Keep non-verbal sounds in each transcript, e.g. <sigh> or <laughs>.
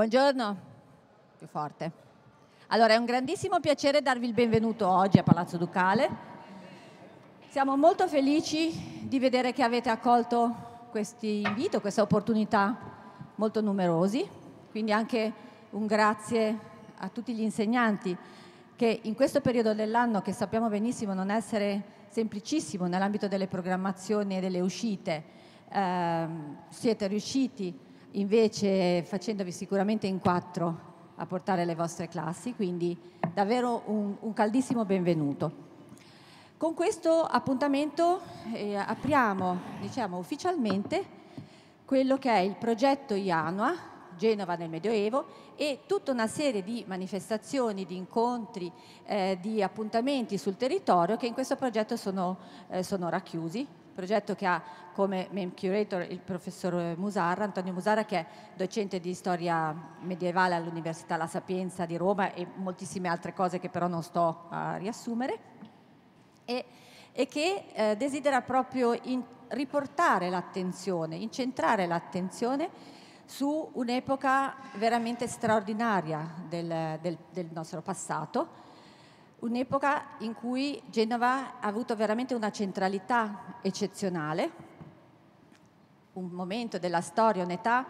Buongiorno, più forte. Allora, è un grandissimo piacere darvi il benvenuto oggi a Palazzo Ducale. Siamo molto felici di vedere che avete accolto questo invito, questa opportunità molto numerosi, quindi anche un grazie a tutti gli insegnanti che in questo periodo dell'anno, che sappiamo benissimo non essere semplicissimo nell'ambito delle programmazioni e delle uscite, ehm, siete riusciti a invece facendovi sicuramente in quattro a portare le vostre classi, quindi davvero un, un caldissimo benvenuto. Con questo appuntamento eh, apriamo diciamo, ufficialmente quello che è il progetto IANUA, Genova nel Medioevo, e tutta una serie di manifestazioni, di incontri, eh, di appuntamenti sul territorio che in questo progetto sono, eh, sono racchiusi progetto che ha come main curator il professor Musarra, Antonio Musarra che è docente di storia medievale all'Università La Sapienza di Roma e moltissime altre cose che però non sto a riassumere e, e che eh, desidera proprio in, riportare l'attenzione, incentrare l'attenzione su un'epoca veramente straordinaria del, del, del nostro passato un'epoca in cui Genova ha avuto veramente una centralità eccezionale, un momento della storia, un'età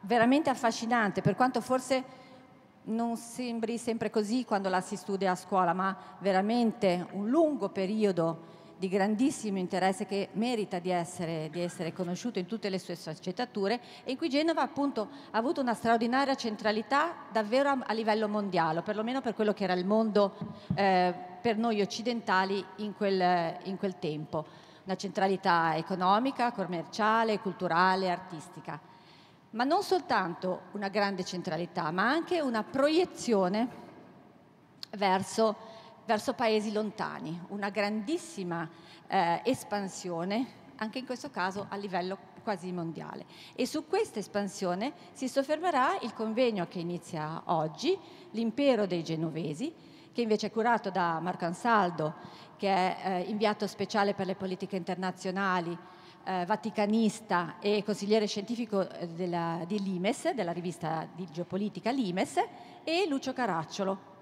veramente affascinante, per quanto forse non sembri sempre così quando la si studia a scuola, ma veramente un lungo periodo di grandissimo interesse che merita di essere, di essere conosciuto in tutte le sue sfaccettature e in cui Genova appunto ha avuto una straordinaria centralità davvero a, a livello mondiale, perlomeno per quello che era il mondo eh, per noi occidentali in quel, in quel tempo, una centralità economica, commerciale, culturale, artistica ma non soltanto una grande centralità, ma anche una proiezione verso verso paesi lontani, una grandissima eh, espansione, anche in questo caso a livello quasi mondiale. E su questa espansione si soffermerà il convegno che inizia oggi, l'impero dei genovesi, che invece è curato da Marco Ansaldo, che è eh, inviato speciale per le politiche internazionali, eh, vaticanista e consigliere scientifico eh, della, di Limes, della rivista di geopolitica Limes, e Lucio Caracciolo,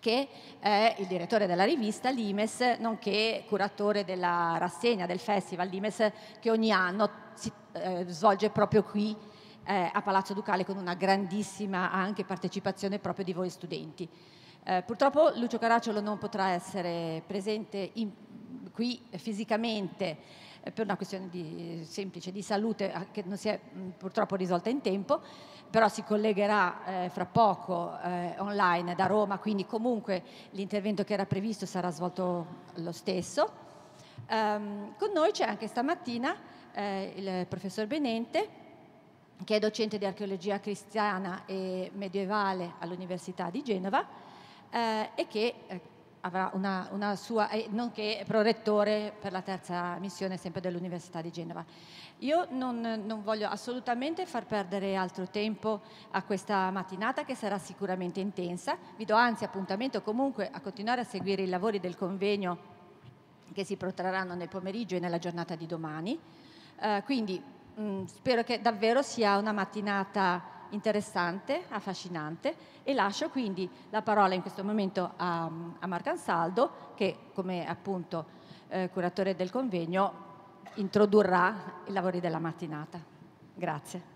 che è il direttore della rivista Limes, nonché curatore della rassegna del Festival Limes che ogni anno si eh, svolge proprio qui eh, a Palazzo Ducale con una grandissima anche partecipazione proprio di voi studenti. Eh, purtroppo Lucio Caracciolo non potrà essere presente in, qui fisicamente per una questione di, semplice di salute ah, che non si è mm, purtroppo risolta in tempo, però si collegherà eh, fra poco eh, online da Roma, quindi comunque l'intervento che era previsto sarà svolto lo stesso. Um, con noi c'è anche stamattina eh, il professor Benente, che è docente di archeologia cristiana e medievale all'Università di Genova eh, e che eh, avrà una, una sua, eh, nonché prorettore per la terza missione sempre dell'Università di Genova. Io non, non, voglio assolutamente far perdere altro tempo a questa mattinata che sarà sicuramente intensa, vi do anzi appuntamento comunque a continuare a seguire i lavori del convegno che si protrarranno nel pomeriggio e nella giornata di domani, eh, quindi mh, mm, spero che davvero sia una mattinata interessante, affascinante e lascio quindi la parola in questo momento a, a Ansaldo che come appunto eh, curatore del convegno introdurrà i lavori della mattinata. Grazie.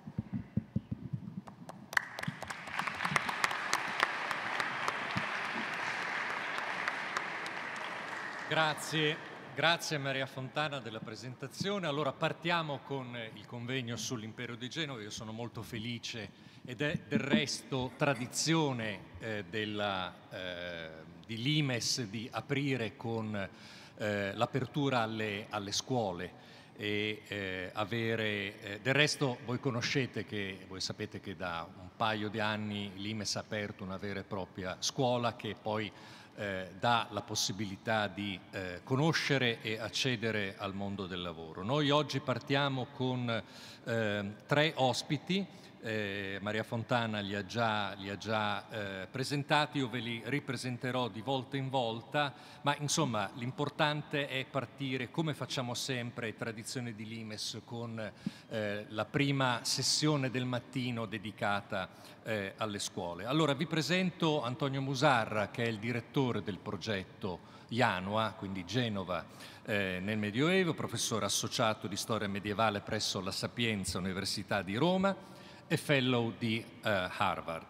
Grazie, grazie Maria Fontana della presentazione. Allora partiamo con il convegno sull'impero di Genova. Io sono molto felice ed è del resto tradizione eh, della, eh, di Limes di aprire con eh, l'apertura alle, alle, scuole e eh, avere, eh, del resto voi conoscete che, voi sapete che da un paio di anni Limes ha aperto una vera e propria scuola che poi eh, dà la possibilità di eh, conoscere e accedere al mondo del lavoro. Noi oggi partiamo con eh, tre ospiti eh, Maria Fontana li ha già, li ha già eh, presentati, io ve li ripresenterò di volta in volta, ma insomma l'importante è partire come facciamo sempre, tradizione di Limes, con eh, la prima sessione del mattino dedicata eh, alle scuole. Allora vi presento Antonio Musarra che è il direttore del progetto Ianua, quindi Genova eh, nel Medioevo, professore associato di storia medievale presso la Sapienza Università di Roma e fellow di uh, Harvard.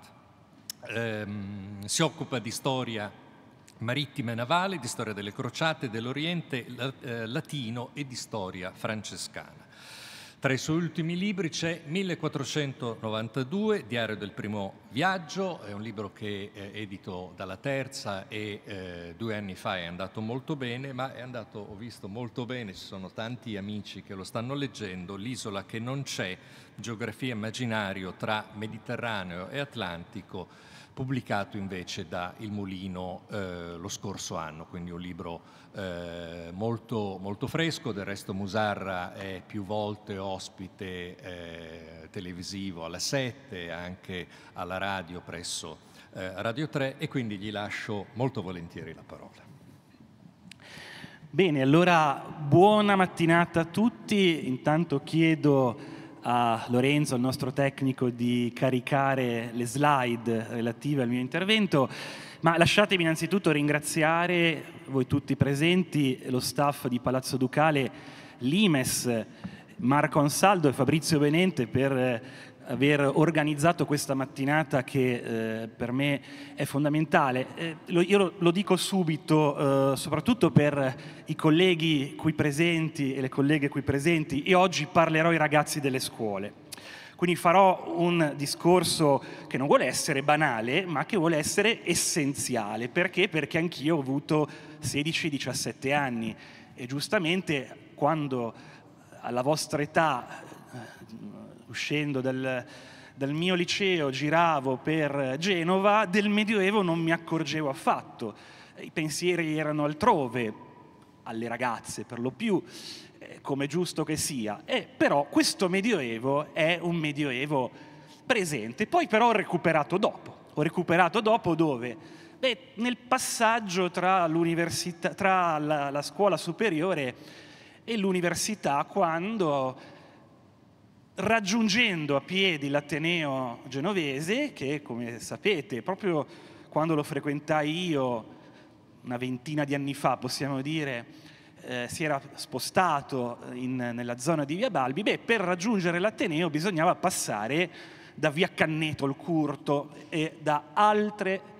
Um, si occupa di storia marittima e navale, di storia delle crociate dell'Oriente eh, latino e di storia francescana. Tra i suoi ultimi libri c'è 1492, Diario del primo viaggio, è un libro che è eh, edito dalla terza e eh, due anni fa è andato molto bene, ma è andato, ho visto, molto bene, ci sono tanti amici che lo stanno leggendo, L'isola che non c'è, geografia immaginario tra Mediterraneo e Atlantico, pubblicato invece da Il Mulino eh, lo scorso anno, quindi un libro eh, molto, molto, fresco, del resto Musarra è più volte ospite eh, televisivo alla 7, anche alla radio presso eh, Radio 3 e quindi gli lascio molto volentieri la parola. Bene, allora buona mattinata a tutti, intanto chiedo a Lorenzo, il nostro tecnico, di caricare le slide relative al mio intervento, ma lasciatemi innanzitutto ringraziare voi tutti presenti, lo staff di Palazzo Ducale, l'IMES, Marco Ansaldo e Fabrizio Benente per aver organizzato questa mattinata che eh, per me è fondamentale. Eh, lo, io lo, lo, dico subito, eh, soprattutto per i colleghi qui presenti e le colleghe qui presenti, e oggi parlerò ai ragazzi delle scuole. Quindi farò un discorso che non vuole essere banale, ma che vuole essere essenziale. Perché? Perché anch'io ho avuto 16-17 anni e giustamente quando alla vostra età eh, uscendo dal, dal mio liceo, giravo per Genova, del Medioevo non mi accorgevo affatto. I pensieri erano altrove, alle ragazze per lo più, eh, come giusto che sia. E eh, però questo Medioevo è un Medioevo presente, poi però ho recuperato dopo. Ho recuperato dopo dove? Beh, nel passaggio tra, tra la, la, scuola superiore e l'università, quando raggiungendo a piedi l'Ateneo genovese, che come sapete, proprio quando lo frequentai io, una ventina di anni fa, possiamo dire, eh, si era spostato in, nella zona di Via Balbi, beh, per raggiungere l'Ateneo bisognava passare da Via Canneto, il Curto, e da altre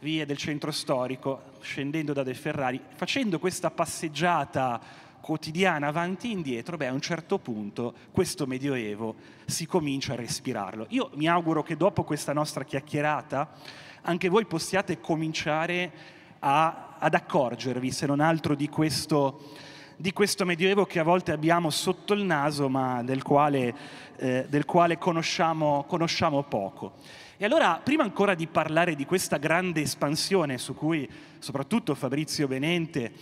vie del centro storico, scendendo da De Ferrari, facendo questa passeggiata quotidiana avanti e indietro, beh, a un certo punto questo Medioevo si comincia a respirarlo. Io mi auguro che dopo questa nostra chiacchierata anche voi possiate cominciare a, ad accorgervi, se non altro, di questo, di questo, Medioevo che a volte abbiamo sotto il naso, ma del quale, eh, del quale conosciamo, conosciamo poco. E allora, prima ancora di parlare di questa grande espansione su cui soprattutto Fabrizio Benente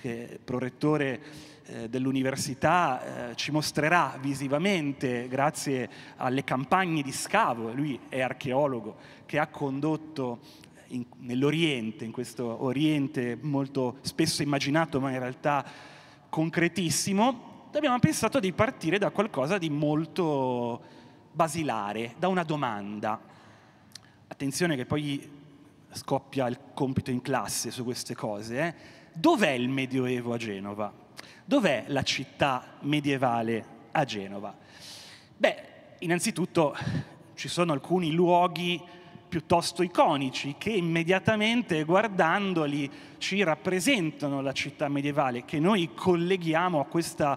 che è prorettore eh, dell'università, eh, ci mostrerà visivamente, grazie alle campagne di scavo, lui è archeologo, che ha condotto in, nell'Oriente, in questo Oriente molto spesso immaginato ma in realtà concretissimo, abbiamo pensato di partire da qualcosa di molto basilare, da una domanda. Attenzione che poi scoppia il compito in classe su queste cose. Eh? Dov'è il Medioevo a Genova? Dov'è la città medievale a Genova? Beh, innanzitutto ci sono alcuni luoghi piuttosto iconici che immediatamente guardandoli ci rappresentano la città medievale, che noi colleghiamo a questa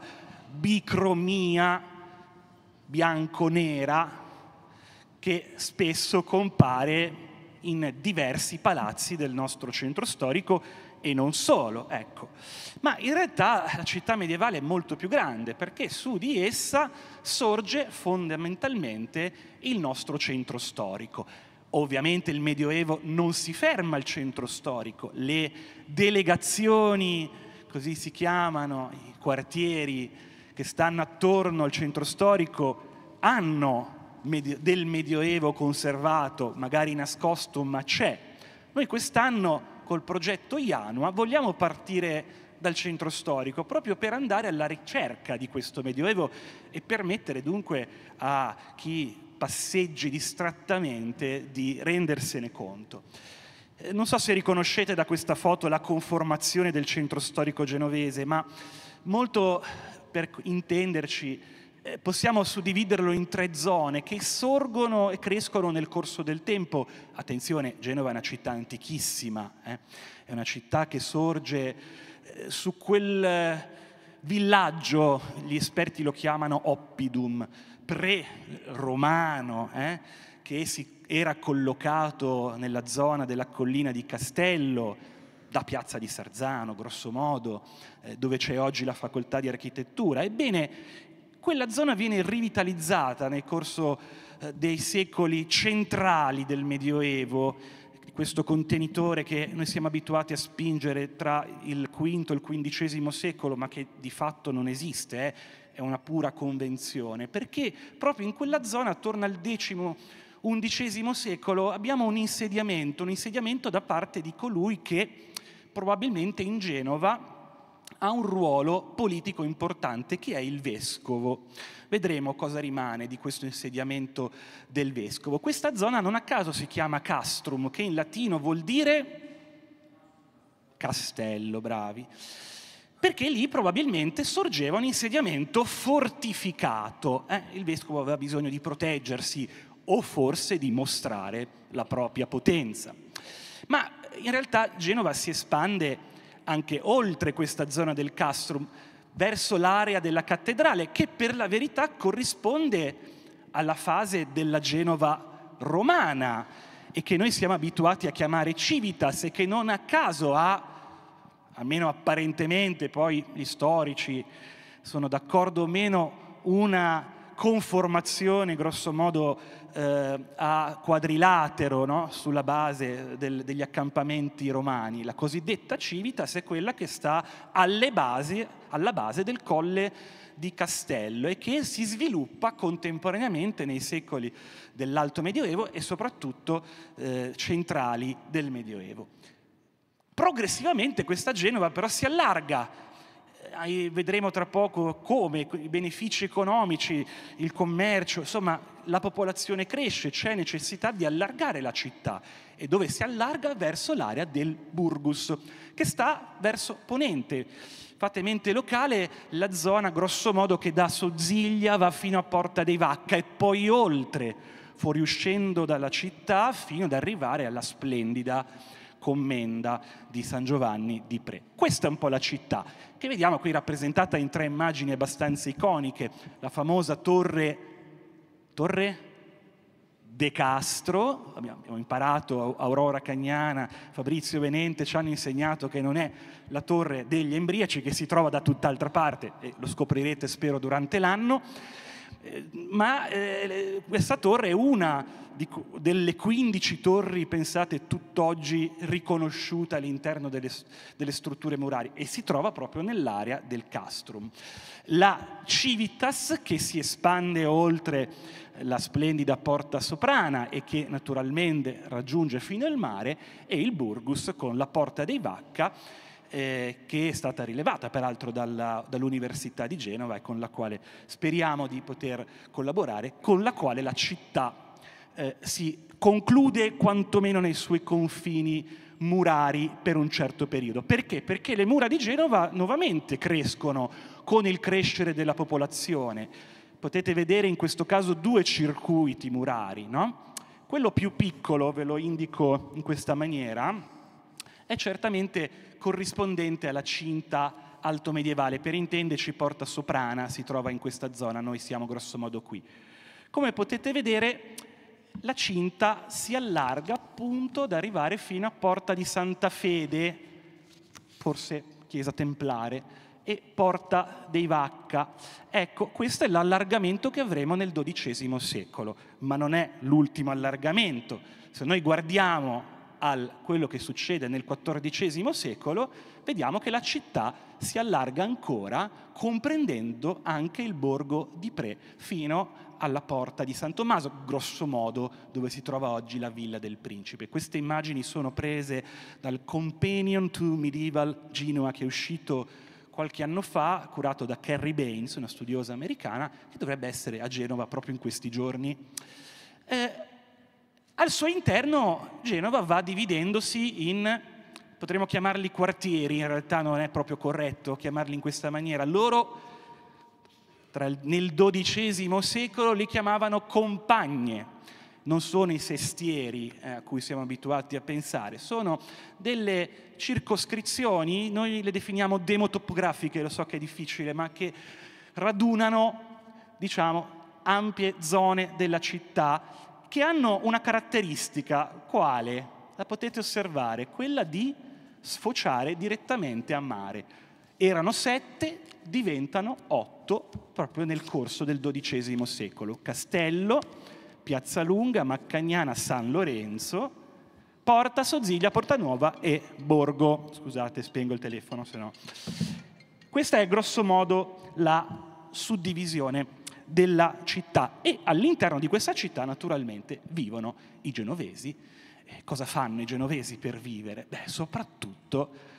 bicromia bianco-nera che spesso compare in diversi palazzi del nostro centro storico e non solo, ecco. Ma in realtà la città medievale è molto più grande perché su di essa sorge fondamentalmente il nostro centro storico. Ovviamente il Medioevo non si ferma al centro storico, le delegazioni, così si chiamano, i quartieri che stanno attorno al centro storico hanno del Medioevo conservato, magari nascosto, ma c'è. Noi quest'anno col progetto Ianua vogliamo partire dal centro storico, proprio per andare alla ricerca di questo Medioevo e permettere dunque a chi passeggi distrattamente di rendersene conto. Eh, non so se riconoscete da questa foto la conformazione del centro storico genovese, ma molto per intenderci eh, possiamo suddividerlo in tre zone che sorgono e crescono nel corso del tempo. Attenzione, Genova è una città antichissima, eh? è una città che sorge eh, su quel eh, villaggio, gli esperti lo chiamano Oppidum, pre-romano, che si era collocato nella zona della collina di Castello, da Piazza di Sarzano, grosso modo, dove c'è oggi la facoltà di architettura. Ebbene, quella zona viene rivitalizzata nel corso eh, dei secoli centrali del Medioevo, questo contenitore che noi siamo abituati a spingere tra il V e il XV secolo, ma che di fatto non esiste, eh? è una pura convenzione, perché proprio in quella zona, attorno al X-XI secolo, abbiamo un insediamento, un insediamento da parte di colui che probabilmente in Genova ha un ruolo politico importante che è il vescovo. Vedremo cosa rimane di questo insediamento del vescovo. Questa zona non a caso si chiama castrum, che in latino vuol dire castello, bravi perché lì probabilmente sorgeva un insediamento fortificato. Eh? Il vescovo aveva bisogno di proteggersi o forse di mostrare la propria potenza. Ma in realtà Genova si espande anche oltre questa zona del castrum, verso l'area della cattedrale, che per la verità corrisponde alla fase della Genova romana e che noi siamo abituati a chiamare civitas e che non a caso ha, almeno apparentemente, poi gli storici sono d'accordo o meno, una conformazione grossomodo eh, a quadrilatero no? sulla base del, degli accampamenti romani. La cosiddetta Civitas è quella che sta base, alla base del colle di Castello e che si sviluppa contemporaneamente nei secoli dell'Alto Medioevo e soprattutto eh, centrali del Medioevo. Progressivamente questa Genova però si allarga vedremo tra poco come, i benefici economici, il commercio, insomma la popolazione cresce, c'è necessità di allargare la città e dove si allarga verso l'area del Burgus, che sta verso ponente. Fate mente locale la zona grosso modo che da Sozziglia va fino a Porta dei Vacca e poi oltre, fuoriuscendo dalla città fino ad arrivare alla splendida commenda di San Giovanni di Pre. Questa è un po' la città, che vediamo qui rappresentata in tre immagini abbastanza iconiche, la famosa torre, torre? De Castro, abbiamo imparato, Aurora Cagnana, Fabrizio Venente ci hanno insegnato che non è la torre degli embriaci che si trova da tutt'altra parte e lo scoprirete spero durante l'anno eh, ma eh, questa torre è una di, delle 15 torri pensate tutt'oggi riconosciute all'interno delle, delle strutture murarie e si trova proprio nell'area del Castrum. La Civitas che si espande oltre la splendida Porta Soprana e che naturalmente raggiunge fino al mare e il Burgus con la Porta dei Vacca eh, che è stata rilevata peraltro dalla, dall'Università di Genova e con la quale speriamo di poter collaborare, con la quale la città eh, si conclude quantomeno nei suoi confini murari per un certo periodo. Perché? Perché le mura di Genova nuovamente crescono con il crescere della popolazione. Potete vedere in questo caso due circuiti murari, no? Quello più piccolo, ve lo indico in questa maniera, è certamente corrispondente alla cinta alto medievale, per intenderci Porta Soprana si trova in questa zona, noi siamo grossomodo qui. Come potete vedere la cinta si allarga appunto ad arrivare fino a Porta di Santa Fede, forse chiesa templare, e Porta dei Vacca. Ecco, questo è l'allargamento che avremo nel XII secolo, ma non è l'ultimo allargamento. Se noi guardiamo a quello che succede nel XIV secolo, vediamo che la città si allarga ancora, comprendendo anche il borgo di Pre, fino alla porta di San Tommaso, grosso modo dove si trova oggi la villa del principe. Queste immagini sono prese dal Companion to Medieval Genoa che è uscito qualche anno fa, curato da Carrie Baines, una studiosa americana, che dovrebbe essere a Genova proprio in questi giorni. Eh, al suo interno Genova va dividendosi in, potremmo chiamarli quartieri, in realtà non è proprio corretto chiamarli in questa maniera. Loro il, nel XII secolo li chiamavano compagne, non sono i sestieri eh, a cui siamo abituati a pensare, sono delle circoscrizioni, noi le definiamo demotopografiche, lo so che è difficile, ma che radunano, diciamo, ampie zone della città che hanno una caratteristica, quale? La potete osservare, quella di sfociare direttamente a mare. Erano sette, diventano otto proprio nel corso del XII secolo. Castello, Piazza Lunga, Maccagnana, San Lorenzo, Porta Sozziglia, Porta Nuova e Borgo. Scusate, spengo il telefono, se no. Questa è grosso modo la suddivisione della città e all'interno di questa città naturalmente vivono i genovesi. E cosa fanno i genovesi per vivere? Beh, soprattutto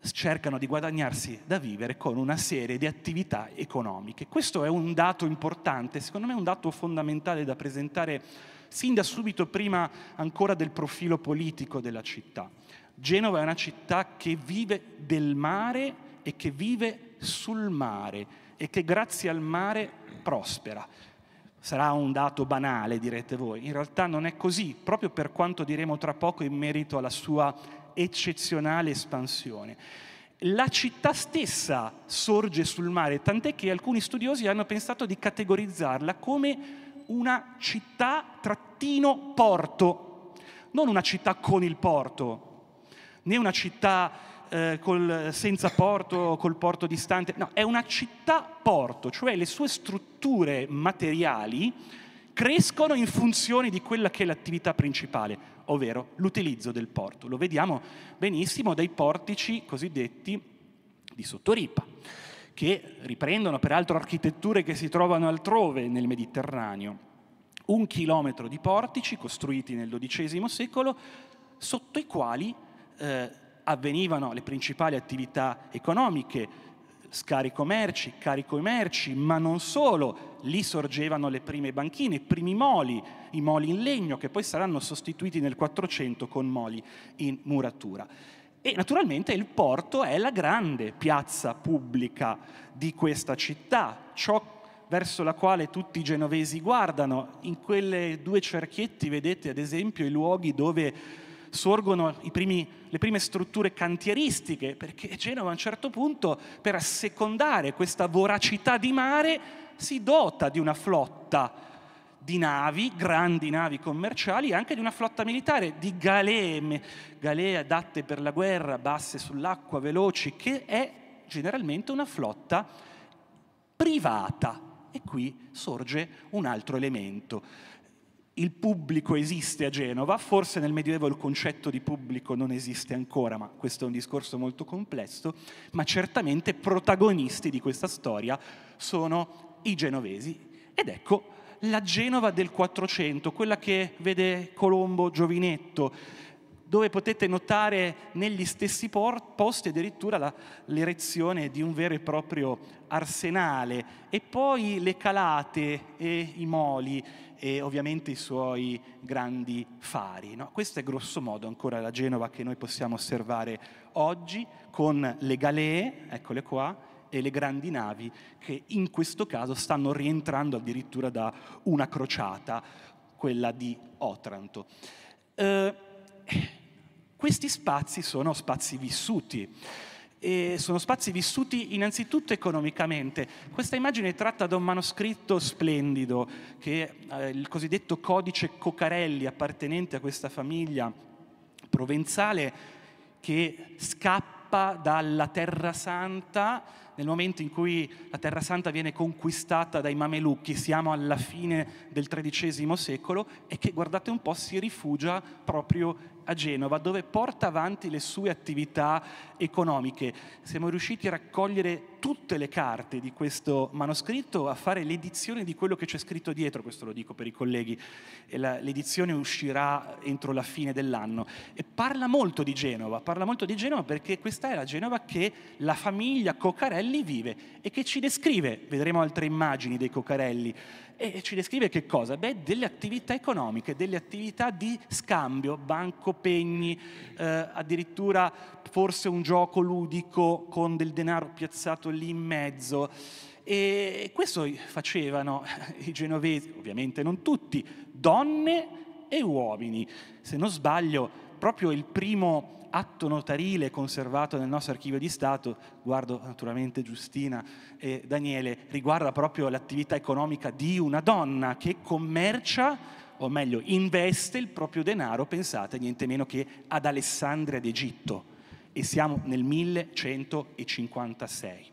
cercano di guadagnarsi da vivere con una serie di attività economiche. Questo è un dato importante, secondo me è un dato fondamentale da presentare sin da subito prima ancora del profilo politico della città. Genova è una città che vive del mare e che vive sul mare e che grazie al mare prospera. Sarà un dato banale, direte voi. In realtà non è così, proprio per quanto diremo tra poco in merito alla sua eccezionale espansione. La città stessa sorge sul mare, tant'è che alcuni studiosi hanno pensato di categorizzarla come una città trattino porto, non una città con il porto, né una città eh, col, senza porto, col porto distante, no, è una città-porto, cioè le sue strutture materiali crescono in funzione di quella che è l'attività principale, ovvero l'utilizzo del porto. Lo vediamo benissimo dai portici cosiddetti di Sottoripa, che riprendono peraltro architetture che si trovano altrove nel Mediterraneo. Un chilometro di portici costruiti nel XII secolo, sotto i quali eh, avvenivano le principali attività economiche, scarico merci, carico merci, ma non solo, lì sorgevano le prime banchine, i primi moli, i moli in legno che poi saranno sostituiti nel 400 con moli in muratura. E naturalmente il porto è la grande piazza pubblica di questa città, ciò verso la quale tutti i genovesi guardano. In quelle due cerchietti vedete ad esempio i luoghi dove sorgono primi, le prime strutture cantieristiche, perché Genova a un certo punto, per assecondare questa voracità di mare, si dota di una flotta di navi, grandi navi commerciali, e anche di una flotta militare, di galee, galee adatte per la guerra, basse sull'acqua, veloci, che è generalmente una flotta privata. E qui sorge un altro elemento il pubblico esiste a Genova, forse nel Medioevo il concetto di pubblico non esiste ancora, ma questo è un discorso molto complesso, ma certamente protagonisti di questa storia sono i genovesi. Ed ecco la Genova del 400, quella che vede Colombo giovinetto, dove potete notare negli stessi posti addirittura la, l'erezione di un vero e proprio arsenale e poi le calate e i moli e ovviamente i suoi grandi fari. No? Questa è grosso modo ancora la Genova che noi possiamo osservare oggi con le galee, eccole qua, e le grandi navi che in questo caso stanno rientrando addirittura da una crociata, quella di Otranto. Eh, questi spazi sono spazi vissuti. E sono spazi vissuti innanzitutto economicamente. Questa immagine è tratta da un manoscritto splendido che è eh, il cosiddetto codice Cocarelli appartenente a questa famiglia provenzale che scappa dalla Terra Santa nel momento in cui la Terra Santa viene conquistata dai Mamelucchi, siamo alla fine del XIII secolo, e che, guardate un po', si rifugia proprio a Genova dove porta avanti le sue attività economiche. Siamo riusciti a raccogliere tutte le carte di questo manoscritto a fare l'edizione di quello che c'è scritto dietro, questo lo dico per i colleghi, la, l'edizione uscirà entro la fine dell'anno e parla molto di Genova, parla molto di Genova perché questa è la Genova che la famiglia Coccarelli vive e che ci descrive, vedremo altre immagini dei Coccarelli, e ci descrive che cosa? Beh, delle attività economiche, delle attività di scambio, banco pegni, eh, addirittura forse un gioco ludico con del denaro piazzato stato lì in mezzo. E questo facevano <laughs> i genovesi, ovviamente non tutti, donne e uomini. Se non sbaglio, proprio il primo atto notarile conservato nel nostro archivio di Stato, guardo naturalmente Giustina e Daniele, riguarda proprio l'attività economica di una donna che commercia o meglio, investe il proprio denaro, pensate, niente meno che ad Alessandria d'Egitto. E siamo nel 1156.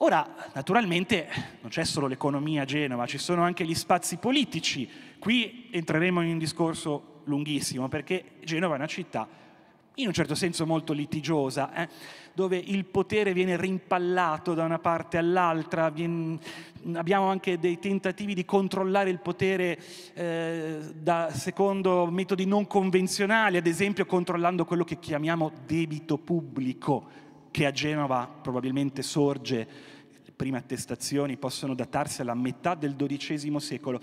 Ora, naturalmente, non c'è solo l'economia a Genova, ci sono anche gli spazi politici. Qui entreremo in un discorso lunghissimo, perché Genova è una città in un certo senso molto litigiosa, eh? dove il potere viene rimpallato da una parte all'altra, viene... abbiamo anche dei tentativi di controllare il potere eh, da, secondo metodi non convenzionali, ad esempio controllando quello che chiamiamo debito pubblico, che a Genova probabilmente sorge, le prime attestazioni possono datarsi alla metà del XII secolo.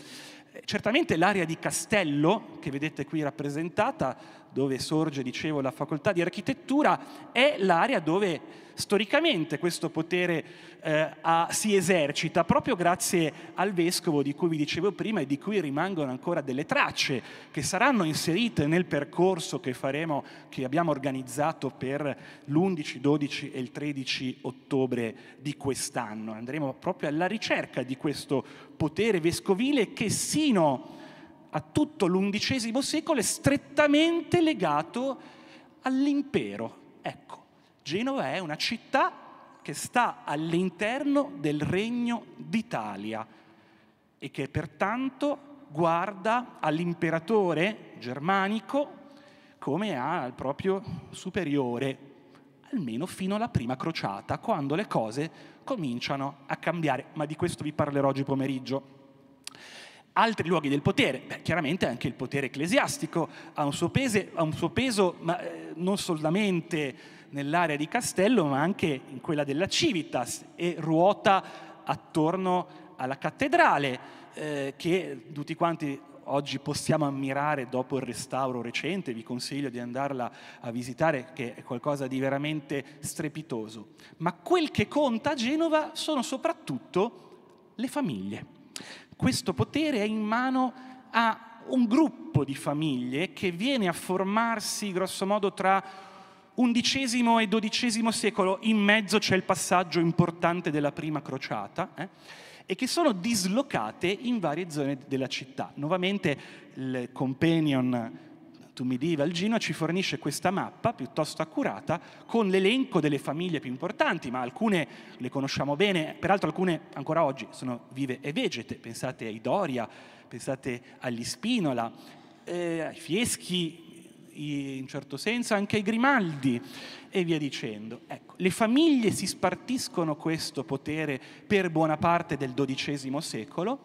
Eh, certamente l'area di Castello, che vedete qui rappresentata, dove sorge, dicevo, la facoltà di architettura, è l'area dove storicamente questo potere eh, a, si esercita, proprio grazie al vescovo di cui vi dicevo prima e di cui rimangono ancora delle tracce che saranno inserite nel percorso che faremo, che abbiamo organizzato per l'11, 12 e il 13 ottobre di quest'anno. Andremo proprio alla ricerca di questo potere vescovile che sino a tutto l'undicesimo secolo è strettamente legato all'impero. Ecco, Genova è una città che sta all'interno del regno d'Italia e che pertanto guarda all'imperatore germanico come al proprio superiore, almeno fino alla prima crociata, quando le cose cominciano a cambiare, ma di questo vi parlerò oggi pomeriggio altri luoghi del potere. Beh, chiaramente anche il potere ecclesiastico ha un suo, pese, ha un suo peso, ma eh, non solamente nell'area di Castello, ma anche in quella della Civitas e ruota attorno alla cattedrale eh, che tutti quanti oggi possiamo ammirare dopo il restauro recente, vi consiglio di andarla a visitare che è qualcosa di veramente strepitoso. Ma quel che conta a Genova sono soprattutto le famiglie. Questo potere è in mano a un gruppo di famiglie che viene a formarsi grossomodo tra XI e XII secolo, in mezzo c'è il passaggio importante della prima crociata, eh, e che sono dislocate in varie zone della città. Nuovamente il companion to Medieval Gino ci fornisce questa mappa piuttosto accurata con l'elenco delle famiglie più importanti, ma alcune le conosciamo bene, peraltro alcune ancora oggi sono vive e vegete, pensate ai Doria, pensate agli Spinola, eh, ai Fieschi, in certo senso anche ai Grimaldi e via dicendo. Ecco, le famiglie si spartiscono questo potere per buona parte del XII secolo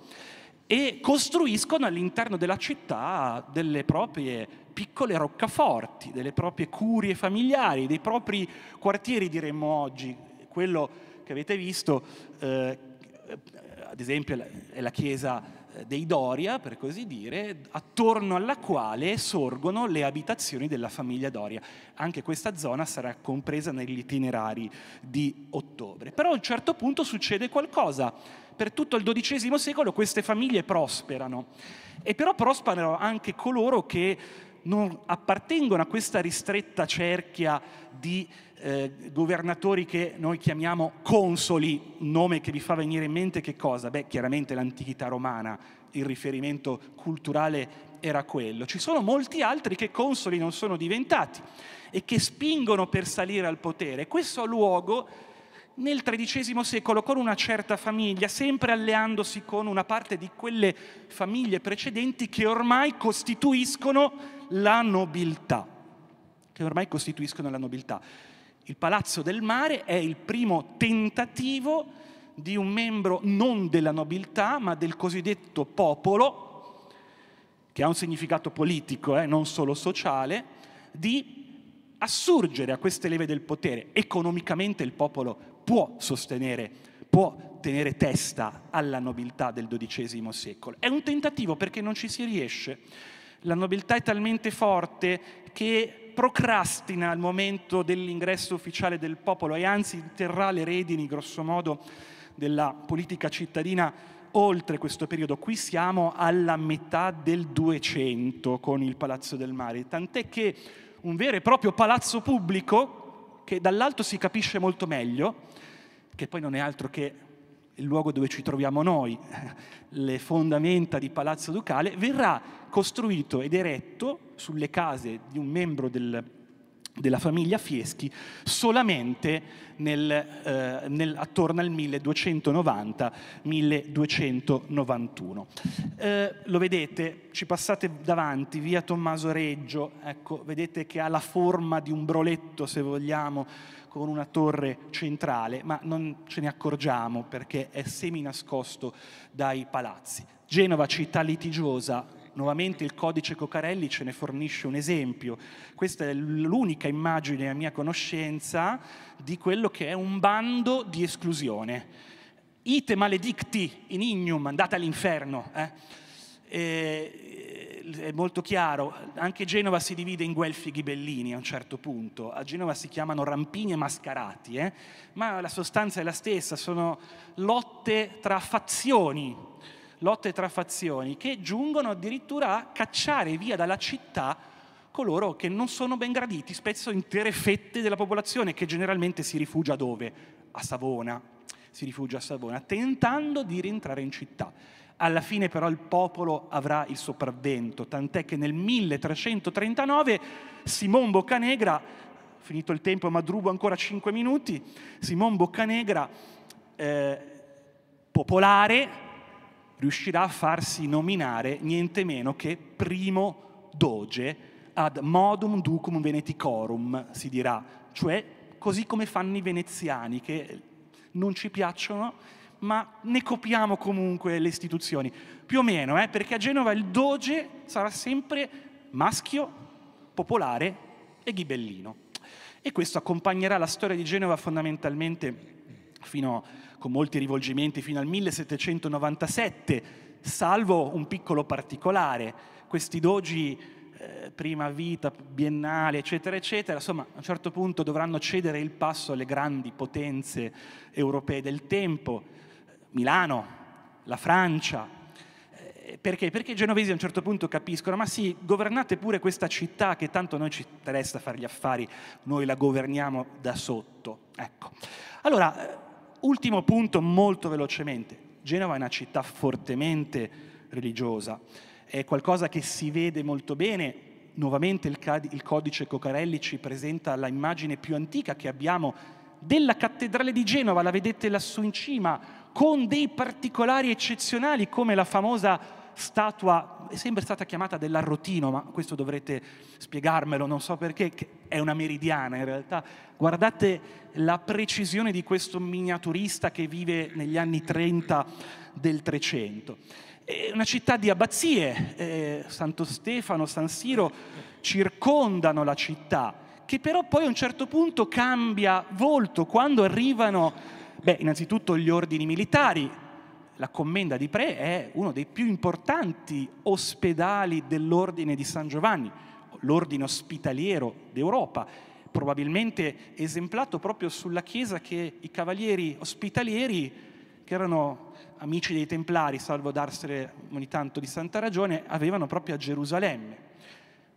e costruiscono all'interno della città delle proprie piccole roccaforti, delle proprie curie familiari, dei propri quartieri, diremmo oggi. Quello che avete visto, eh, ad esempio, è la chiesa eh, dei Doria, per così dire, attorno alla quale sorgono le abitazioni della famiglia Doria. Anche questa zona sarà compresa negli itinerari di ottobre. Però a un certo punto succede qualcosa. Per tutto il XII secolo queste famiglie prosperano e però prosperano anche coloro che non appartengono a questa ristretta cerchia di eh, governatori che noi chiamiamo consoli, nome che vi fa venire in mente che cosa? Beh, chiaramente l'antichità romana, il riferimento culturale era quello. Ci sono molti altri che consoli non sono diventati e che spingono per salire al potere. Questo ha luogo nel XIII secolo con una certa famiglia, sempre alleandosi con una parte di quelle famiglie precedenti che ormai costituiscono la nobiltà, che ormai costituiscono la nobiltà. Il Palazzo del Mare è il primo tentativo di un membro non della nobiltà, ma del cosiddetto popolo, che ha un significato politico, eh, non solo sociale, di assurgere a queste leve del potere. Economicamente il popolo può sostenere, può tenere testa alla nobiltà del XII secolo. È un tentativo perché non ci si riesce. La nobiltà è talmente forte che procrastina il momento dell'ingresso ufficiale del popolo e anzi terrà le redini, grosso modo, della politica cittadina oltre questo periodo. Qui siamo alla metà del 200 con il Palazzo del Mare, tant'è che un vero e proprio palazzo pubblico, che dall'alto si capisce molto meglio, che poi non è altro che il luogo dove ci troviamo noi, <laughs> le fondamenta di Palazzo Ducale, verrà costruito ed eretto sulle case di un membro del, della famiglia Fieschi solamente nel, eh, nel, attorno al 1290-1291. Eh, lo vedete, ci passate davanti, via Tommaso Reggio, ecco, vedete che ha la forma di un broletto se vogliamo, con una torre centrale, ma non ce ne accorgiamo perché è semi nascosto dai palazzi. Genova, città litigiosa, Nuovamente il codice Coccarelli ce ne fornisce un esempio. Questa è l'unica immagine a mia conoscenza di quello che è un bando di esclusione. Ite maledicti in ignum, andate all'inferno. Eh? eh è molto chiaro, anche Genova si divide in guelfi e ghibellini a un certo punto, a Genova si chiamano rampini e mascarati, eh? ma la sostanza è la stessa, sono lotte tra fazioni, lotte tra fazioni che giungono addirittura a cacciare via dalla città coloro che non sono ben graditi, spesso intere fette della popolazione che generalmente si rifugia dove? A Savona, si rifugia a Savona, tentando di rientrare in città. Alla fine però il popolo avrà il sopravvento, tant'è che nel 1339 Simon Boccanegra, finito il tempo ma drugo ancora 5 minuti, Simon Boccanegra, eh, popolare, riuscirà a farsi nominare niente meno che primo doge ad modum ducum veneticorum, si dirà, cioè così come fanno i veneziani, che non ci piacciono ma ne copiamo comunque le istituzioni, più o meno, eh, perché a Genova il doge sarà sempre maschio, popolare e ghibellino. E questo accompagnerà la storia di Genova fondamentalmente fino, con molti rivolgimenti fino al 1797, salvo un piccolo particolare. Questi dogi eh, prima vita, biennale, eccetera, eccetera, insomma, a un certo punto dovranno cedere il passo alle grandi potenze europee del tempo Milano, la Francia. Eh, perché? Perché i genovesi a un certo punto capiscono, ma sì, governate pure questa città che tanto a noi ci interessa fare gli affari, noi la governiamo da sotto. Ecco. Allora, eh, ultimo punto molto velocemente. Genova è una città fortemente religiosa, è qualcosa che si vede molto bene. Nuovamente il, codice Cocarelli ci presenta l'immagine più antica che abbiamo della cattedrale di Genova, la vedete lassù in cima, con dei particolari eccezionali come la famosa statua, è sempre stata chiamata dell'arrotino, ma questo dovrete spiegarmelo, non so perché, che è una meridiana in realtà. Guardate la precisione di questo miniaturista che vive negli anni 30 del 300. È una città di abbazie, eh, Santo Stefano, San Siro circondano la città, che però poi a un certo punto cambia volto quando arrivano Beh, innanzitutto gli ordini militari. La commenda di Pre è uno dei più importanti ospedali dell'ordine di San Giovanni, l'ordine ospitaliero d'Europa, probabilmente esemplato proprio sulla chiesa che i cavalieri ospitalieri, che erano amici dei templari, salvo darsene ogni tanto di santa ragione, avevano proprio a Gerusalemme.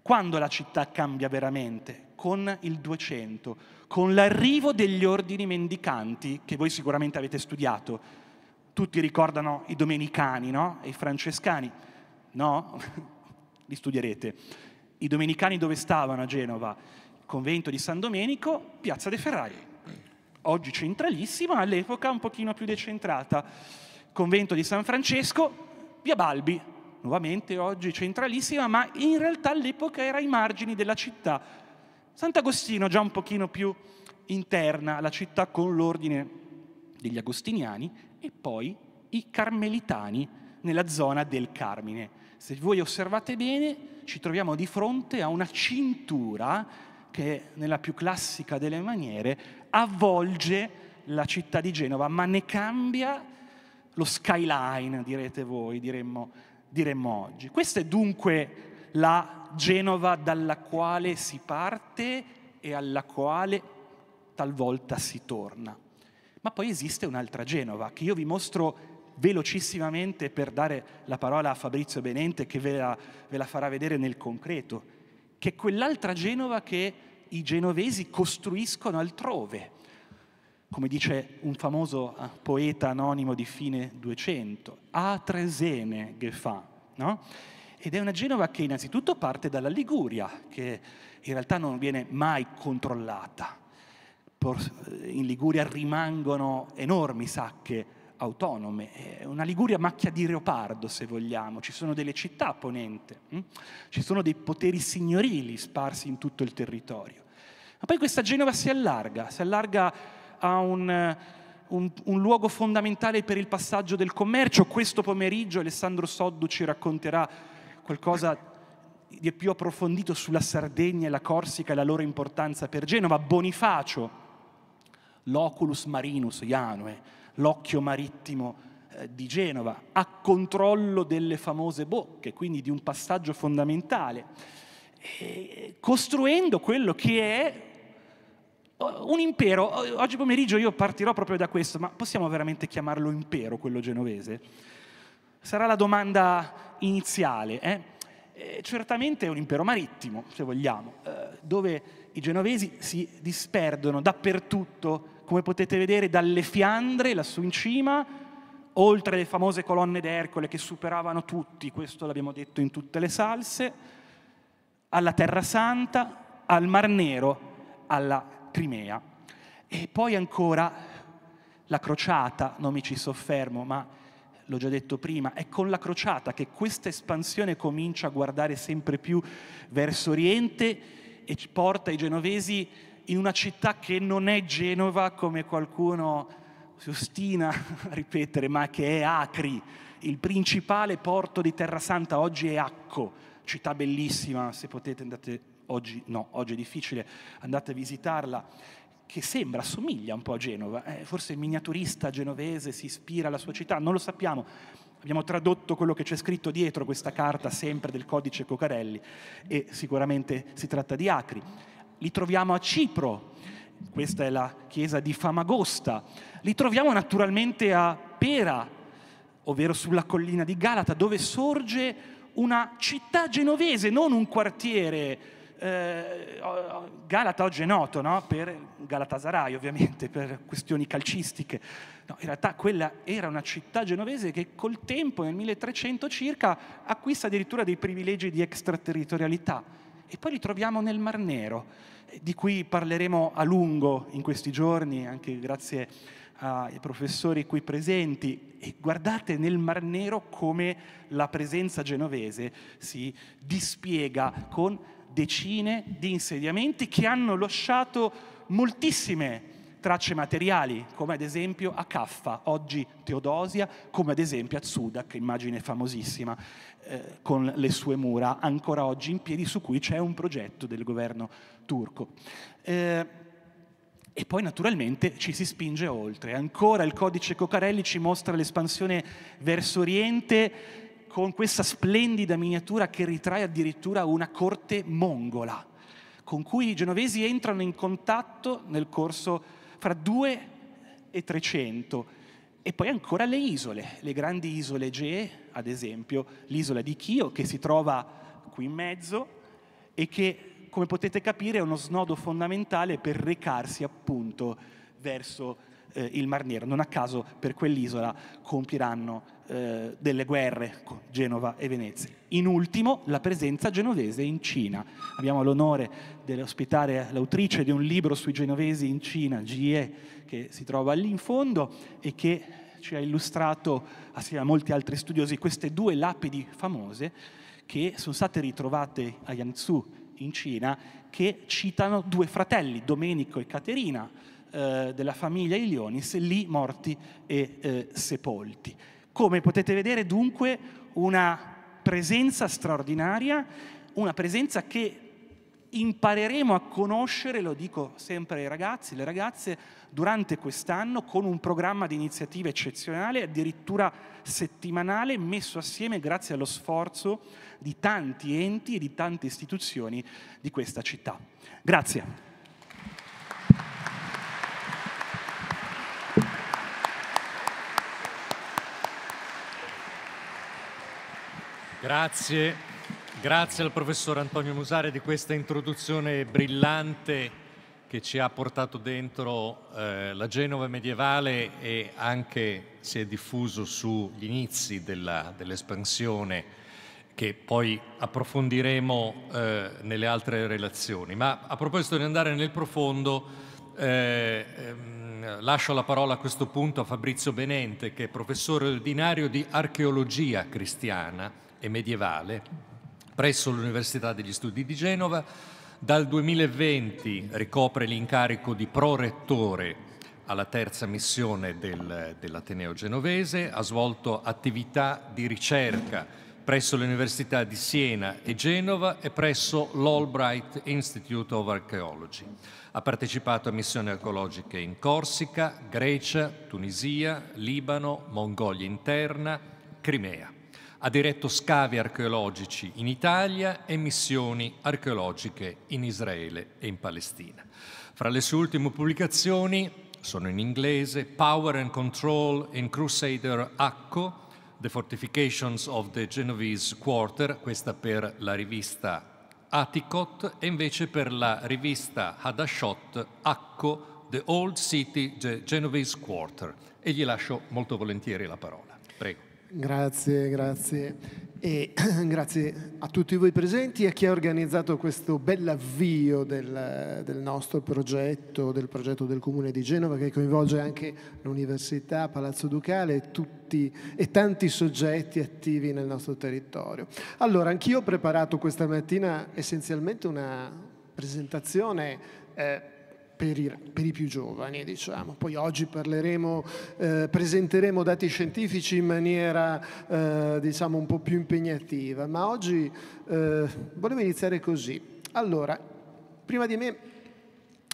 Quando la città cambia veramente? Con il 200 con l'arrivo degli ordini mendicanti, che voi sicuramente avete studiato. Tutti ricordano i domenicani, no? E i francescani. No? <laughs> Li studierete. I domenicani dove stavano a Genova? Convento di San Domenico, Piazza dei Ferrai. Oggi centralissima, all'epoca un pochino più decentrata. Convento di San Francesco, via Balbi, nuovamente oggi centralissima, ma in realtà all'epoca era ai margini della città, Sant'Agostino, già un pochino più interna la città con l'ordine degli agostiniani e poi i carmelitani nella zona del Carmine. Se voi osservate bene, ci troviamo di fronte a una cintura che, nella più classica delle maniere, avvolge la città di Genova, ma ne cambia lo skyline, direte voi, diremmo, diremmo oggi. Questa è dunque la Genova dalla quale si parte e alla quale talvolta si torna. Ma poi esiste un'altra Genova che io vi mostro velocissimamente per dare la parola a Fabrizio Benente che ve la, ve la farà vedere nel concreto, che è quell'altra Genova che i genovesi costruiscono altrove, come dice un famoso eh, poeta anonimo di fine 200, a Tresene che fa, no? Ed è una Genova che innanzitutto parte dalla Liguria, che in realtà non viene mai controllata. Eh, in Liguria rimangono enormi sacche autonome, è una Liguria macchia di leopardo se vogliamo, ci sono delle città a ponente, hm? ci sono dei poteri signorili sparsi in tutto il territorio. Ma poi questa Genova si allarga, si allarga a un, eh, un, un luogo fondamentale per il passaggio del commercio. Questo pomeriggio Alessandro Soddu ci racconterà qualcosa di più approfondito sulla Sardegna e la Corsica e la loro importanza per Genova. Bonifacio, l'oculus marinus Ianue, l'occhio marittimo eh, di Genova, a controllo delle famose bocche, quindi di un passaggio fondamentale, eh, costruendo quello che è eh, un impero. Oggi pomeriggio io partirò proprio da questo, ma possiamo veramente chiamarlo impero quello genovese? Sarà la domanda iniziale. Eh, eh? certamente è un impero marittimo, se vogliamo, eh, dove i genovesi si disperdono dappertutto, come potete vedere dalle Fiandre, lassù in cima, oltre le famose colonne d'Ercole che superavano tutti, questo l'abbiamo detto in tutte le salse, alla Terra Santa, al Mar Nero, alla Crimea. E poi ancora la crociata, non mi ci soffermo, ma l'ho già detto prima, è con la crociata che questa espansione comincia a guardare sempre più verso Oriente e porta i genovesi in una città che non è Genova come qualcuno si ostina a ripetere, ma che è Acri, il principale porto di Terra Santa, oggi è Acco, città bellissima, se potete andate oggi, no, oggi è difficile, andate a visitarla che sembra, assomiglia un po' a Genova, eh, forse il miniaturista genovese si ispira alla sua città, non lo sappiamo. Abbiamo tradotto quello che c'è scritto dietro questa carta, sempre del codice Cocarelli, e sicuramente si tratta di Acri. Li troviamo a Cipro, questa è la chiesa di Famagosta, li troviamo naturalmente a Pera, ovvero sulla collina di Galata, dove sorge una città genovese, non un quartiere eh, Galata oggi è noto no? per Galatasaray ovviamente, per questioni calcistiche. No, in realtà quella era una città genovese che col tempo, nel 1300 circa, acquista addirittura dei privilegi di extraterritorialità. E poi li troviamo nel Mar Nero, di cui parleremo a lungo in questi giorni, anche grazie ai professori qui presenti e guardate nel Mar Nero come la presenza genovese si dispiega con decine di insediamenti che hanno lasciato moltissime tracce materiali, come ad esempio a Caffa, oggi Teodosia, come ad esempio a Zudak, immagine famosissima, eh, con le sue mura ancora oggi in piedi, su cui c'è un progetto del governo turco. Eh, e poi naturalmente ci si spinge oltre. Ancora il codice Cocarelli ci mostra l'espansione verso Oriente con questa splendida miniatura che ritrae addirittura una corte mongola, con cui i genovesi entrano in contatto nel corso fra 2 e 300. E poi ancora le isole, le grandi isole Egee, ad esempio l'isola di Chio che si trova qui in mezzo e che, come potete capire, è uno snodo fondamentale per recarsi appunto verso eh, il Mar Nero. Non a caso per quell'isola compiranno eh, delle guerre con Genova e Venezia. In ultimo, la presenza genovese in Cina. Abbiamo l'onore di ospitare l'autrice di un libro sui genovesi in Cina, Gie, che si trova lì in fondo e che ci ha illustrato, assieme a molti altri studiosi, queste due lapidi famose che sono state ritrovate a Yangtze in Cina che citano due fratelli, Domenico e Caterina, eh, della famiglia Ilionis, lì morti e eh, sepolti. Come potete vedere dunque una presenza straordinaria, una presenza che impareremo a conoscere, lo dico sempre ai ragazzi, le ragazze, durante quest'anno con un programma di iniziativa eccezionale, addirittura settimanale, messo assieme grazie allo sforzo di tanti enti e di tante istituzioni di questa città. Grazie. Grazie, grazie al professor Antonio Musare di questa introduzione brillante che ci ha portato dentro eh, la Genova medievale e anche si è diffuso sugli inizi dell'espansione che poi approfondiremo eh, nelle altre relazioni. Ma a proposito di andare nel profondo, eh, ehm, lascio la parola a questo punto a Fabrizio Benente, che è professore ordinario di archeologia cristiana e medievale presso l'Università degli Studi di Genova. Dal 2020 ricopre l'incarico di prorettore alla terza missione del, dell'Ateneo genovese, ha svolto attività di ricerca presso le università di Siena e Genova e presso l'Albright Institute of Archaeology. Ha partecipato a missioni archeologiche in Corsica, Grecia, Tunisia, Libano, Mongolia interna, Crimea ha diretto scavi archeologici in Italia e missioni archeologiche in Israele e in Palestina. Fra le sue ultime pubblicazioni sono in inglese Power and Control in Crusader Acco, The Fortifications of the Genovese Quarter, questa per la rivista Atikot, e invece per la rivista Hadashot Acco, The Old City Genovese Quarter. E gli lascio molto volentieri la parola. Prego. Grazie, grazie. E <clears throat> grazie a tutti voi presenti e a chi ha organizzato questo bell'avvio del, del nostro progetto, del progetto del Comune di Genova che coinvolge anche l'Università Palazzo Ducale e tutti e tanti soggetti attivi nel nostro territorio. Allora, anch'io ho preparato questa mattina essenzialmente una presentazione eh, per i, per i più giovani, diciamo. Poi oggi parleremo, eh, presenteremo dati scientifici in maniera, eh, diciamo, un po' più impegnativa, ma oggi eh, volevo iniziare così. Allora, prima di me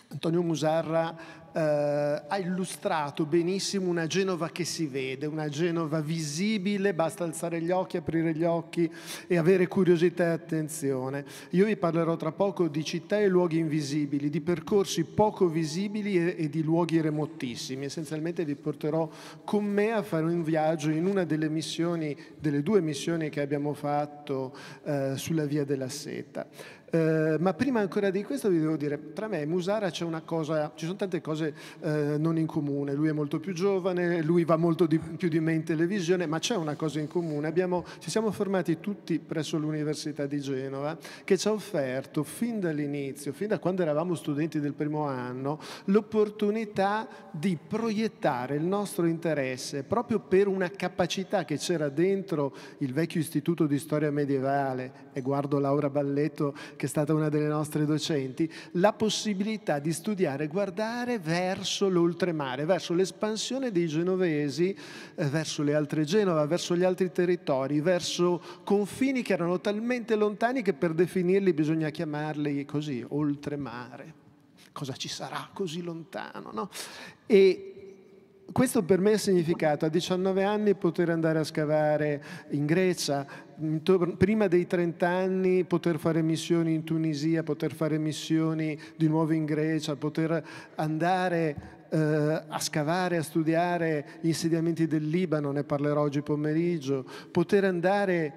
Antonio Musarra eh, ha illustrato benissimo una Genova che si vede, una Genova visibile, basta alzare gli occhi, aprire gli occhi e avere curiosità e attenzione. Io vi parlerò tra poco di città e luoghi invisibili, di percorsi poco visibili e, e di luoghi remotissimi. Essenzialmente vi porterò con me a fare un viaggio in una delle missioni, delle due missioni che abbiamo fatto eh, sulla Via della Seta. Eh, ma prima ancora di questo vi devo dire, tra me e Musara c'è una cosa, ci sono tante cose eh, non in comune, lui è molto più giovane, lui va molto di, più di me in televisione, ma c'è una cosa in comune, Abbiamo, ci siamo formati tutti presso l'Università di Genova che ci ha offerto fin dall'inizio, fin da quando eravamo studenti del primo anno, l'opportunità di proiettare il nostro interesse proprio per una capacità che c'era dentro il vecchio istituto di storia medievale, e guardo Laura Balletto che è stata una delle nostre docenti, la possibilità di studiare, guardare verso l'oltremare, verso l'espansione dei genovesi, eh, verso le altre Genova, verso gli altri territori, verso confini che erano talmente lontani che per definirli bisogna chiamarli così, oltremare. Cosa ci sarà così lontano? No? E questo per me ha significato a 19 anni poter andare a scavare in Grecia, prima dei 30 anni poter fare missioni in Tunisia, poter fare missioni di nuovo in Grecia, poter andare eh, a scavare, a studiare gli insediamenti del Libano, ne parlerò oggi pomeriggio, poter andare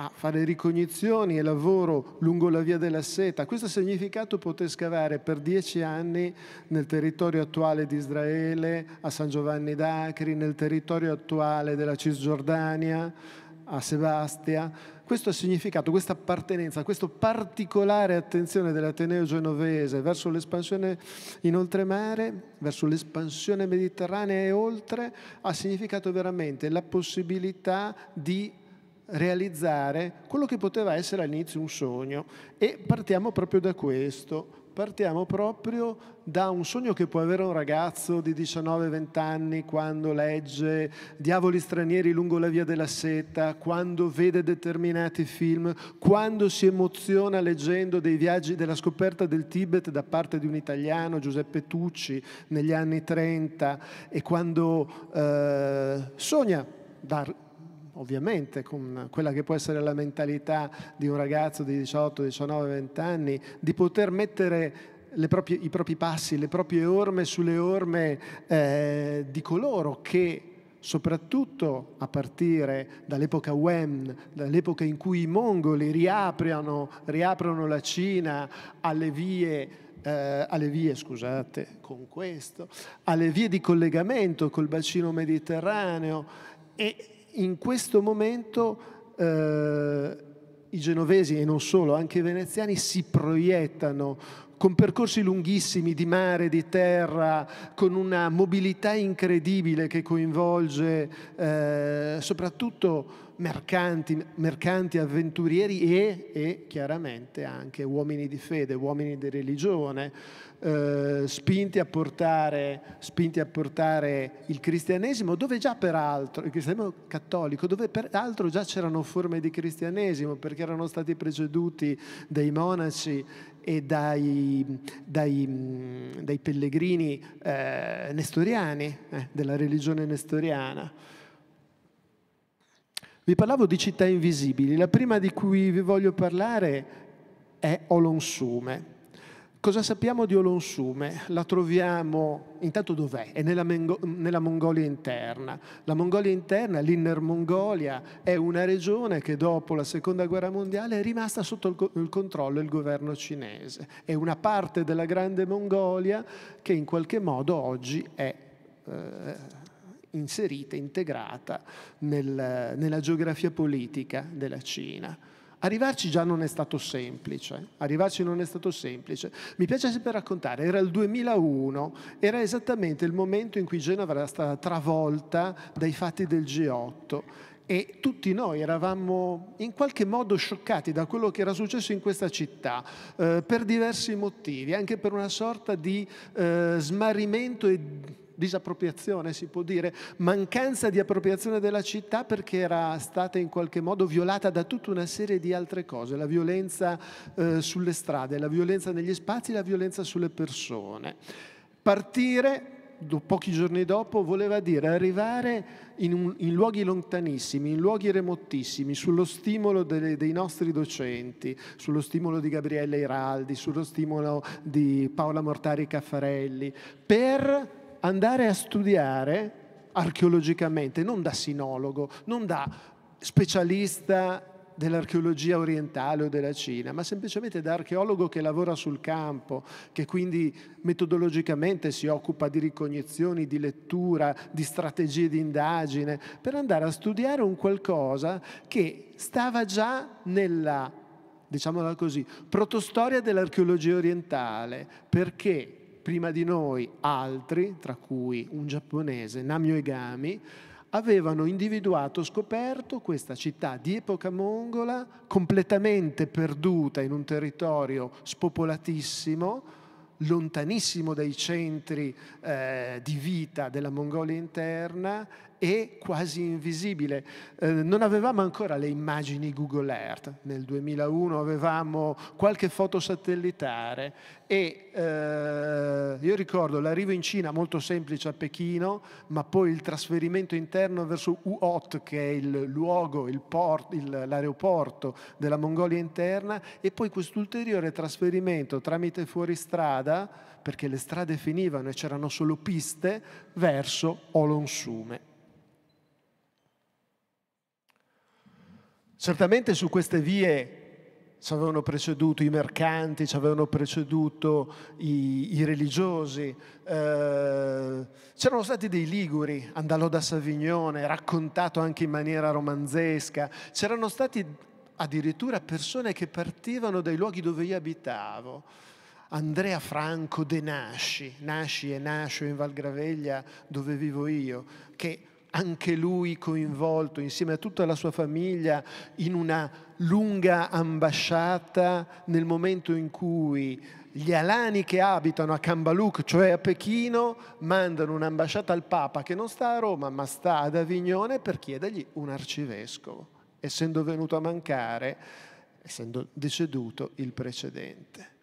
a fare ricognizioni e lavoro lungo la via della seta. Questo ha significato poter scavare per dieci anni nel territorio attuale di Israele, a San Giovanni d'Acri, nel territorio attuale della Cisgiordania, a Sebastia. Questo ha significato questa appartenenza, questa particolare attenzione dell'Ateneo genovese verso l'espansione in oltremare, verso l'espansione mediterranea e oltre, ha significato veramente la possibilità di realizzare quello che poteva essere all'inizio un sogno e partiamo proprio da questo, partiamo proprio da un sogno che può avere un ragazzo di 19-20 anni quando legge Diavoli stranieri lungo la via della seta, quando vede determinati film, quando si emoziona leggendo dei viaggi della scoperta del Tibet da parte di un italiano, Giuseppe Tucci, negli anni 30 e quando eh, sogna dar ovviamente con quella che può essere la mentalità di un ragazzo di 18, 19, 20 anni, di poter mettere proprie, i propri passi, le proprie orme sulle orme eh, di coloro che soprattutto a partire dall'epoca Wen, dall'epoca in cui i mongoli riaprono, riaprono la Cina alle vie eh, alle vie, scusate, con questo, alle vie di collegamento col bacino mediterraneo e in questo momento eh, i genovesi e non solo, anche i veneziani si proiettano con percorsi lunghissimi di mare, di terra, con una mobilità incredibile che coinvolge eh, soprattutto mercanti, mercanti avventurieri e, e, chiaramente anche uomini di fede, uomini di religione, eh, spinti, a portare, spinti, a portare, il cristianesimo, dove già peraltro, il cristianesimo cattolico, dove peraltro già c'erano forme di cristianesimo, perché erano stati preceduti dai monaci e dai, dai, mm, dai pellegrini eh, nestoriani, eh, della religione nestoriana. Vi parlavo di città invisibili, la prima di cui vi voglio parlare è Olonsume. Cosa sappiamo di Olonsume? La troviamo, intanto dov'è? È nella, Mengo- nella, Mongolia interna. La Mongolia interna, l'Inner Mongolia, è una regione che dopo la Seconda Guerra Mondiale è rimasta sotto il, il controllo del governo cinese. È una parte della Grande Mongolia che in qualche modo oggi è... Eh, inserita, integrata nel, nella geografia politica della Cina. Arrivarci già non è stato semplice, arrivarci non è stato semplice. Mi piace sempre raccontare, era il 2001, era esattamente il momento in cui Genova era stata travolta dai fatti del G8 e tutti noi eravamo in qualche modo scioccati da quello che era successo in questa città eh, per diversi motivi, anche per una sorta di eh, smarrimento e disappropriazione si può dire, mancanza di appropriazione della città perché era stata in qualche modo violata da tutta una serie di altre cose, la violenza eh, sulle strade, la violenza negli spazi, la violenza sulle persone. Partire pochi giorni dopo voleva dire arrivare in, un, in, luoghi lontanissimi, in luoghi remotissimi, sullo stimolo delle, dei nostri docenti, sullo stimolo di Gabriele Iraldi, sullo stimolo di Paola Mortari Caffarelli, per andare a studiare archeologicamente, non da sinologo, non da specialista dell'archeologia orientale o della Cina, ma semplicemente da archeologo che lavora sul campo, che quindi metodologicamente si occupa di ricognizioni, di lettura, di strategie di indagine, per andare a studiare un qualcosa che stava già nella, diciamola così, protostoria dell'archeologia orientale, perché prima di noi altri, tra cui un giapponese, Namio Egami, avevano individuato, scoperto questa città di epoca mongola, completamente perduta in un territorio spopolatissimo, lontanissimo dai centri eh, di vita della Mongolia interna e quasi invisibile. Eh, non avevamo ancora le immagini Google Earth, nel 2001 avevamo qualche foto satellitare e eh, io ricordo l'arrivo in Cina molto semplice a Pechino, ma poi il trasferimento interno verso Uot, che è il luogo, il port, il, l'aeroporto della Mongolia interna, e poi quest'ulteriore trasferimento tramite fuoristrada, perché le strade finivano e c'erano solo piste, verso Olonsume. Certamente su queste vie ci avevano preceduto i mercanti, ci avevano preceduto i, i religiosi, eh, c'erano stati dei liguri, andalò da Savignone, raccontato anche in maniera romanzesca, c'erano stati addirittura persone che partivano dai luoghi dove io abitavo. Andrea Franco De Nasci, Nasci e Nascio in Valgraveglia dove vivo io, che anche lui coinvolto insieme a tutta la sua famiglia in una lunga ambasciata nel momento in cui gli alani che abitano a Cambaluc, cioè a Pechino, mandano un'ambasciata al Papa che non sta a Roma ma sta ad Avignone per chiedergli un arcivescovo, essendo venuto a mancare, essendo deceduto il precedente.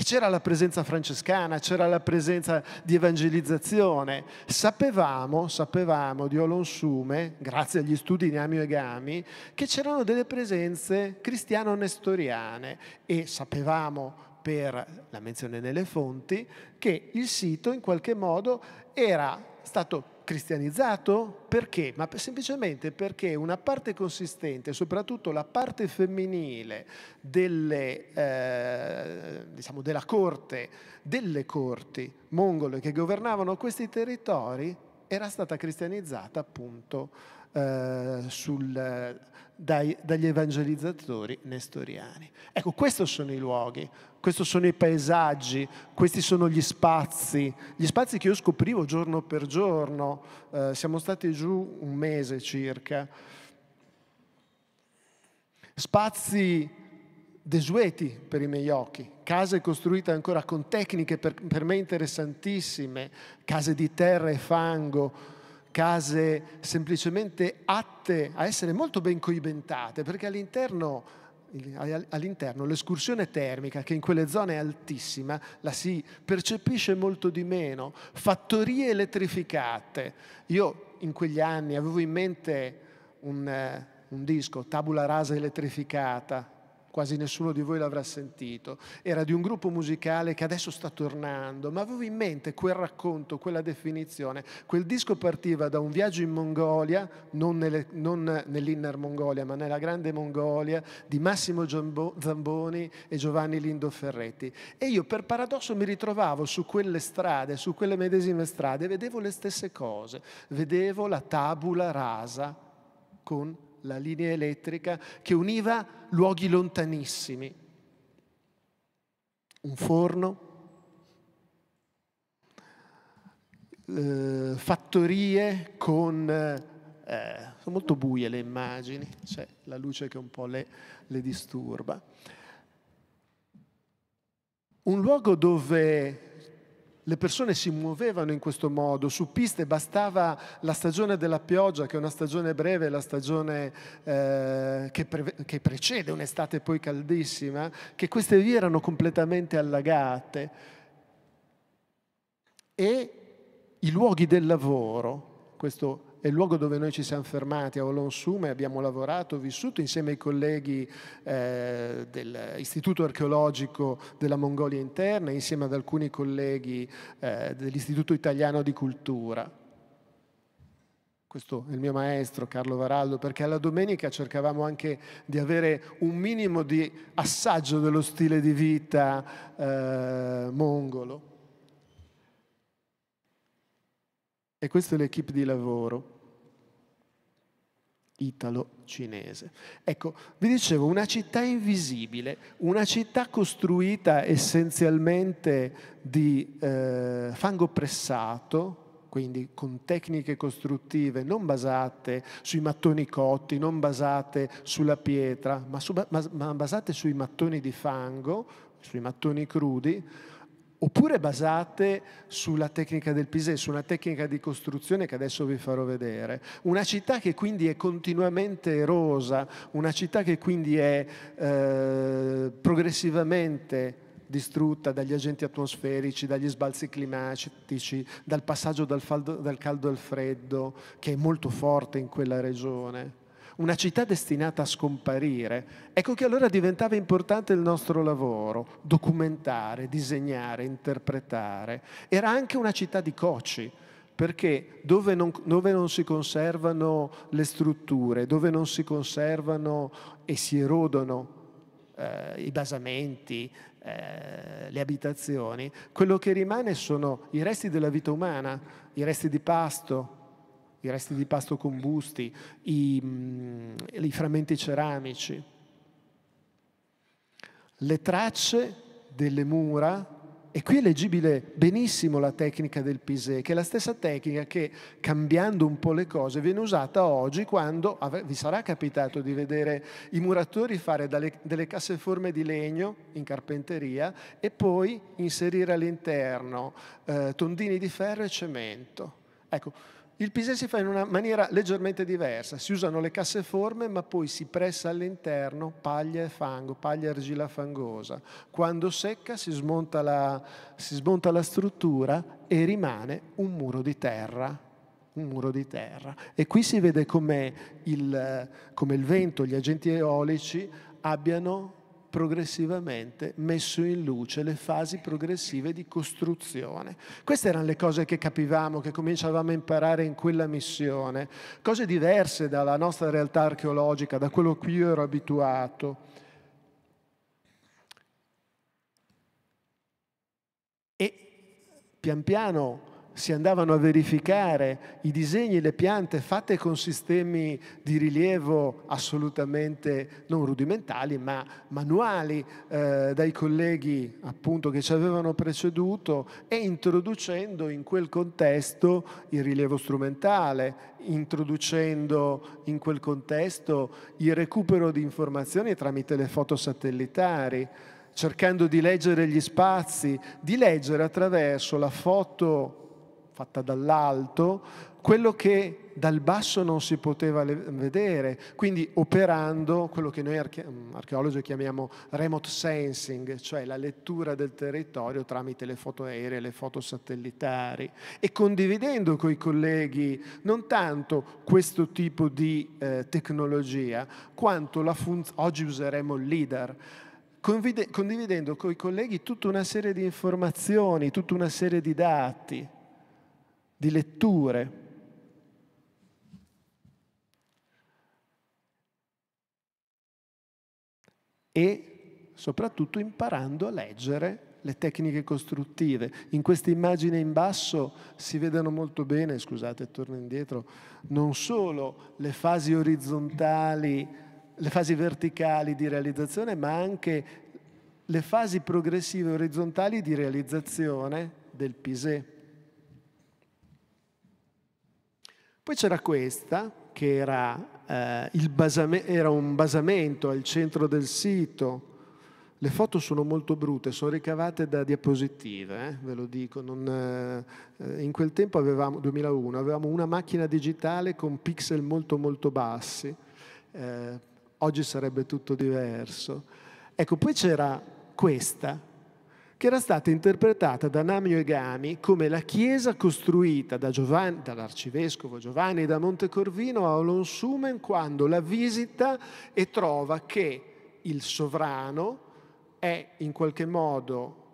E c'era la presenza francescana, c'era la presenza di evangelizzazione. Sapevamo, sapevamo di Olonsume, grazie agli studi di Amio e Gami, che c'erano delle presenze cristiano-nestoriane e sapevamo per la menzione nelle fonti che il sito in qualche modo era stato cristianizzato? Perché? Ma semplicemente perché una parte consistente, soprattutto la parte femminile delle, eh, diciamo della corte, delle corti mongole che governavano questi territori, era stata cristianizzata appunto eh, sul, dai, dagli evangelizzatori nestoriani. Ecco, questi sono i luoghi, questi sono i paesaggi, questi sono gli spazi, gli spazi che io scoprivo giorno per giorno. Eh, siamo stati giù un mese circa. Spazi desueti per i miei occhi, case costruite ancora con tecniche per, per, me interessantissime, case di terra e fango, case semplicemente atte a essere molto ben coibentate, perché all'interno, all'interno l'escursione termica, che in quelle zone è altissima, la si percepisce molto di meno, fattorie elettrificate. Io in quegli anni avevo in mente un... Eh, un disco, tabula rasa elettrificata, quasi nessuno di voi l'avrà sentito, era di un gruppo musicale che adesso sta tornando, ma avevo in mente quel racconto, quella definizione. Quel disco partiva da un viaggio in Mongolia, non, nelle, non nell'Inner Mongolia, ma nella Grande Mongolia, di Massimo Zamboni e Giovanni Lindo Ferretti. E io per paradosso mi ritrovavo su quelle strade, su quelle medesime strade, vedevo le stesse cose, vedevo la tabula rasa con la linea elettrica che univa luoghi lontanissimi. Un forno, eh, fattorie con... Eh, sono molto buie le immagini, c'è la luce che un po' le, le disturba. Un luogo dove le persone si muovevano in questo modo, su piste bastava la stagione della pioggia, che è una stagione breve, la stagione eh, che, pre- che, precede un'estate poi caldissima, che queste vie erano completamente allagate. E i luoghi del lavoro, questo è il luogo dove noi ci siamo fermati a Olonsume, abbiamo lavorato, vissuto insieme ai colleghi eh, dell'Istituto archeologico della Mongolia interna, insieme ad alcuni colleghi eh, dell'Istituto italiano di cultura. Questo è il mio maestro Carlo Varaldo, perché alla domenica cercavamo anche di avere un minimo di assaggio dello stile di vita eh, mongolo. E questa è l'equipe di lavoro italo-cinese. Ecco, vi dicevo, una città invisibile, una città costruita essenzialmente di eh, fango pressato, quindi con tecniche costruttive non basate sui mattoni cotti, non basate sulla pietra, ma, su, ma, ma basate sui mattoni di fango, sui mattoni crudi, oppure basate sulla tecnica del Pisè, su una tecnica di costruzione che adesso vi farò vedere. Una città che quindi è continuamente erosa, una città che quindi è eh, progressivamente distrutta dagli agenti atmosferici, dagli sbalzi climatici, dal passaggio dal, faldo, dal caldo al freddo, che è molto forte in quella regione una città destinata a scomparire, ecco che allora diventava importante il nostro lavoro, documentare, disegnare, interpretare. Era anche una città di coci, perché dove non, dove non, si conservano le strutture, dove non si conservano e si erodono eh, i basamenti, eh, le abitazioni, quello che rimane sono i resti della vita umana, i resti di pasto, i resti di pasto combusti, i, mm, i frammenti ceramici, le tracce delle mura e qui è leggibile benissimo la tecnica del pisé, che è la stessa tecnica che, cambiando un po' le cose, viene usata oggi quando vi sarà capitato di vedere i muratori fare dalle, delle casseforme di legno in carpenteria e poi inserire all'interno eh, tondini di ferro e cemento. Ecco, il pisè si fa in una maniera leggermente diversa, si usano le casseforme ma poi si pressa all'interno paglia e fango, paglia e argilla fangosa. Quando secca si smonta, la, si smonta la struttura e rimane un muro di terra un muro di terra. E qui si vede come il, come il vento, gli agenti eolici abbiano progressivamente messo in luce le fasi progressive di costruzione. Queste erano le cose che capivamo, che cominciavamo a imparare in quella missione, cose diverse dalla nostra realtà archeologica, da quello a cui io ero abituato. E pian piano si andavano a verificare i disegni e le piante fatte con sistemi di rilievo assolutamente non rudimentali, ma manuali eh, dai colleghi appunto che ci avevano preceduto e introducendo in quel contesto il rilievo strumentale, introducendo in quel contesto il recupero di informazioni tramite le foto satellitari cercando di leggere gli spazi, di leggere attraverso la foto fatta dall'alto, quello che dal basso non si poteva vedere, quindi operando quello che noi arche mm, archeologi chiamiamo remote sensing, cioè la lettura del territorio tramite le foto aeree, le foto satellitari e condividendo con i colleghi non tanto questo tipo di eh, tecnologia quanto la funzione, oggi useremo il LIDAR, condividendo con i colleghi tutta una serie di informazioni, tutta una serie di dati di letture. E soprattutto imparando a leggere le tecniche costruttive. In questa immagine in basso si vedono molto bene, scusate, torno indietro, non solo le fasi orizzontali, le fasi verticali di realizzazione, ma anche le fasi progressive orizzontali di realizzazione del Pisè. Poi c'era questa, che era, eh, basame- era un basamento al centro del sito. Le foto sono molto brutte, sono ricavate da diapositive, eh, ve lo dico. Non, eh, in quel tempo avevamo, 2001, avevamo una macchina digitale con pixel molto molto bassi. Eh, oggi sarebbe tutto diverso. Ecco, poi c'era questa, che era stata interpretata da Namio Egami come la chiesa costruita da Giovanni, dall'arcivescovo Giovanni da Montecorvino a Olonsumen quando la visita e trova che il sovrano è in qualche modo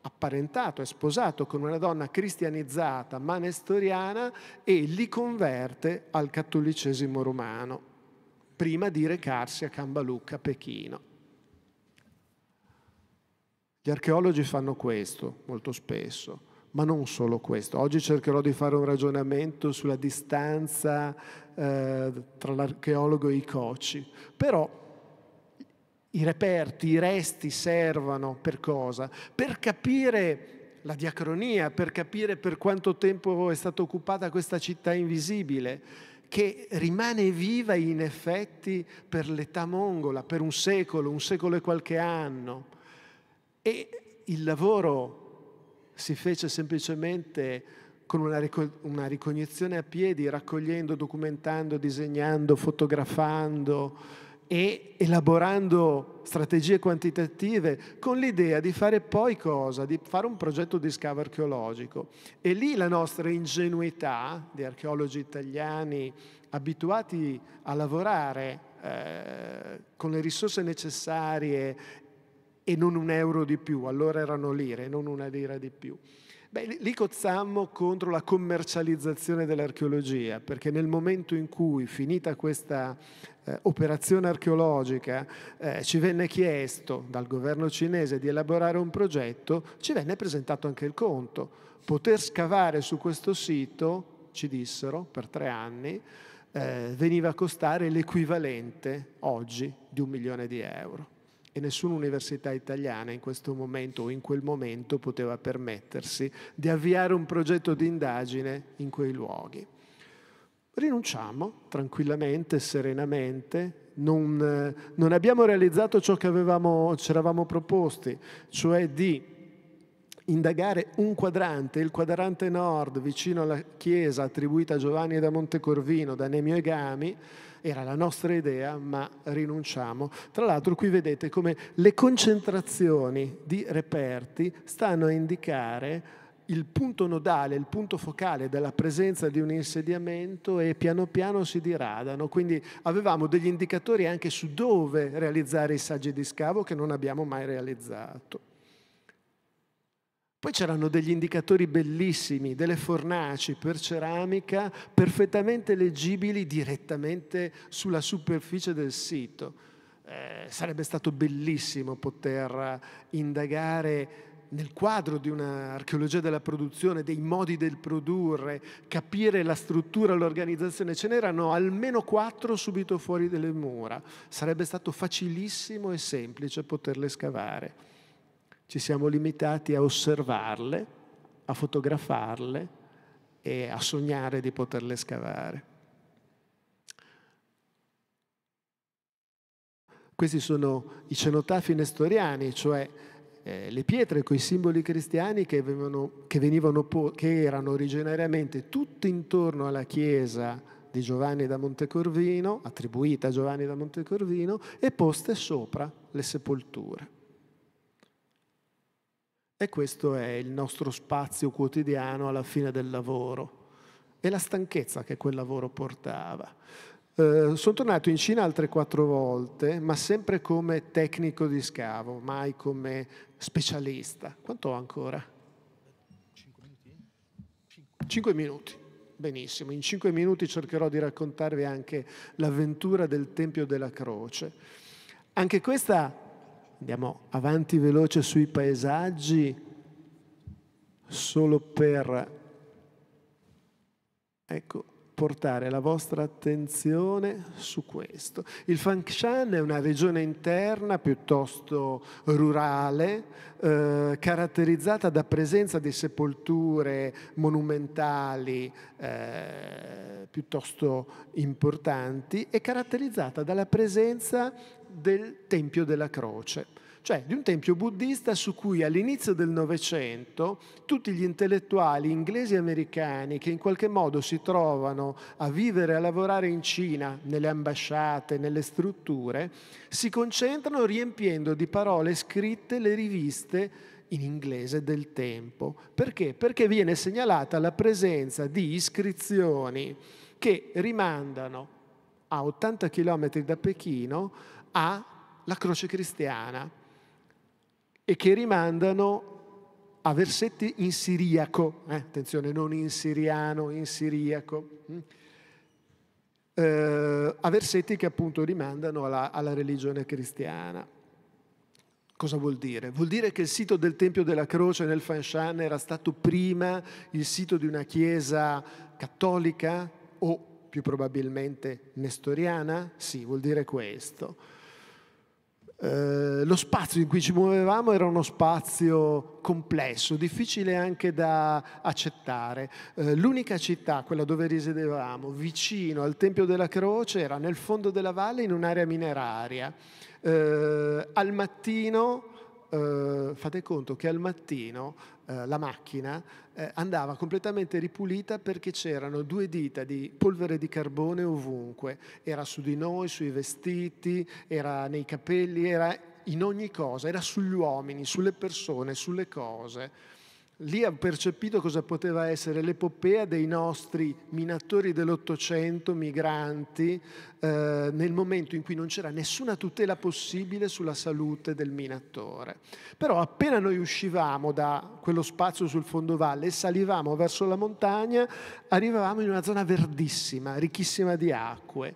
apparentato, è sposato con una donna cristianizzata ma nestoriana e li converte al cattolicesimo romano prima di recarsi a Cambalucca, Pechino. Gli archeologi fanno questo molto spesso, ma non solo questo. Oggi cercherò di fare un ragionamento sulla distanza eh, tra l'archeologo e i coci, però i reperti, i resti servono per cosa? Per capire la diacronia, per capire per quanto tempo è stata occupata questa città invisibile che rimane viva in effetti per l'età mongola, per un secolo, un secolo e qualche anno. E il lavoro si fece semplicemente con una, rico- una ricognizione a piedi, raccogliendo, documentando, disegnando, fotografando e elaborando strategie quantitative con l'idea di fare poi cosa? Di fare un progetto di scavo archeologico. E lì la nostra ingenuità di archeologi italiani abituati a lavorare eh, con le risorse necessarie e non un euro di più, allora erano lire, non una lira di più. Beh, lì cozzammo contro la commercializzazione dell'archeologia, perché nel momento in cui, finita questa eh, operazione archeologica, eh, ci venne chiesto dal governo cinese di elaborare un progetto, ci venne presentato anche il conto. Poter scavare su questo sito, ci dissero, per tre anni, eh, veniva a costare l'equivalente oggi di un milione di euro e nessuna università italiana in questo momento o in quel momento poteva permettersi di avviare un progetto di indagine in quei luoghi. Rinunciamo tranquillamente, serenamente, non, non abbiamo realizzato ciò che avevamo, ci eravamo proposti, cioè di indagare un quadrante, il quadrante nord vicino alla chiesa attribuita a Giovanni da Montecorvino, da Nemio Egami, era la nostra idea, ma rinunciamo. Tra l'altro qui vedete come le concentrazioni di reperti stanno a indicare il punto nodale, il punto focale della presenza di un insediamento e piano piano si diradano. Quindi avevamo degli indicatori anche su dove realizzare i saggi di scavo che non abbiamo mai realizzato. Poi c'erano degli indicatori bellissimi, delle fornaci per ceramica perfettamente leggibili direttamente sulla superficie del sito. Eh, sarebbe stato bellissimo poter indagare nel quadro di un'archeologia della produzione, dei modi del produrre, capire la struttura, l'organizzazione, ce n'erano almeno quattro subito fuori delle mura. Sarebbe stato facilissimo e semplice poterle scavare ci siamo limitati a osservarle, a fotografarle e a sognare di poterle scavare. Questi sono i cenotafi nestoriani, cioè eh, le pietre con i simboli cristiani che, venivano, che, venivano che erano originariamente tutte intorno alla chiesa di Giovanni da Montecorvino, attribuita a Giovanni da Montecorvino, e poste sopra le sepolture. E questo è il nostro spazio quotidiano alla fine del lavoro e la stanchezza che quel lavoro portava. Eh, sono tornato in Cina altre quattro volte, ma sempre come tecnico di scavo, mai come specialista. Quanto ho ancora? Cinque minuti. Cinque. cinque minuti. Benissimo, in cinque minuti cercherò di raccontarvi anche l'avventura del Tempio della Croce. Anche questa andiamo avanti veloce sui paesaggi solo per ecco portare la vostra attenzione su questo. Il Fangshan è una regione interna piuttosto rurale, eh, caratterizzata da presenza di sepolture monumentali eh, piuttosto importanti e caratterizzata dalla presenza del Tempio della Croce cioè di un tempio buddista su cui all'inizio del Novecento tutti gli intellettuali inglesi e americani che in qualche modo si trovano a vivere e a lavorare in Cina, nelle ambasciate, nelle strutture, si concentrano riempiendo di parole scritte le riviste in inglese del tempo. Perché? Perché viene segnalata la presenza di iscrizioni che rimandano a 80 km da Pechino alla croce cristiana, e che rimandano a versetti in siriaco, eh, attenzione, non in siriano, in siriaco, mm, eh, a versetti che appunto rimandano alla, alla religione cristiana. Cosa vuol dire? Vuol dire che il sito del Tempio della Croce nel Fanshan era stato prima il sito di una chiesa cattolica o più probabilmente nestoriana? Sì, vuol dire questo. Eh, lo spazio in cui ci muovevamo era uno spazio complesso, difficile anche da accettare. Eh, l'unica città, quella dove risiedevamo, vicino al Tempio della Croce, era nel fondo della valle in un'area mineraria. Eh, al mattino, eh, fate conto che al mattino eh, la macchina eh, andava completamente ripulita perché c'erano due dita di polvere di carbone ovunque, era su di noi, sui vestiti, era nei capelli, era in ogni cosa, era sugli uomini, sulle persone, sulle cose. Lì ha percepito cosa poteva essere l'epopea dei nostri minatori dell'Ottocento, migranti, eh, nel momento in cui non c'era nessuna tutela possibile sulla salute del minatore. Però appena noi uscivamo da quello spazio sul fondovalle e salivamo verso la montagna, arrivavamo in una zona verdissima, ricchissima di acque,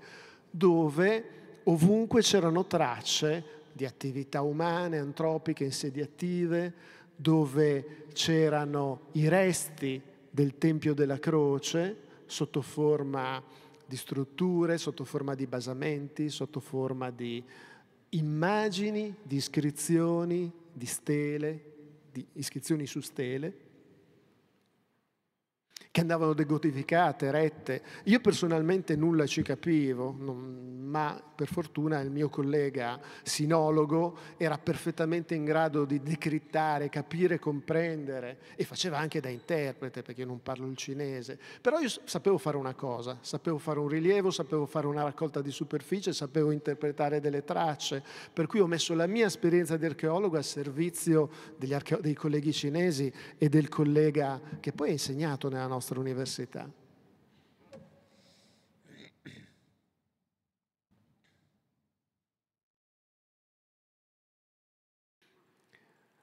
dove ovunque c'erano tracce di attività umane, antropiche, insediative, dove c'erano i resti del Tempio della Croce sotto forma di strutture, sotto forma di basamenti, sotto forma di immagini, di iscrizioni, di stele, di iscrizioni su stele che andavano decodificate, rette. Io personalmente nulla ci capivo, non, ma per fortuna il mio collega sinologo era perfettamente in grado di decrittare, capire, comprendere e faceva anche da interprete perché io non parlo il cinese. Però io sapevo fare una cosa, sapevo fare un rilievo, sapevo fare una raccolta di superficie, sapevo interpretare delle tracce, per cui ho messo la mia esperienza di archeologo a servizio archeo- dei colleghi cinesi e del collega che poi ha insegnato nella nostra nostra università.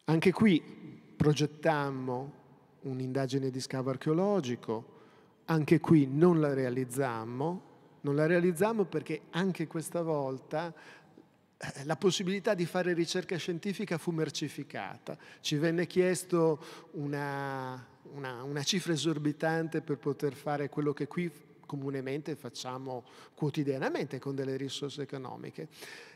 Anche qui progettammo un'indagine di scavo archeologico, anche qui non la realizzammo, non la realizzammo perché anche questa volta eh, la possibilità di fare ricerca scientifica fu mercificata. Ci venne chiesto una una, una cifra esorbitante per poter fare quello che qui comunemente facciamo quotidianamente con delle risorse economiche.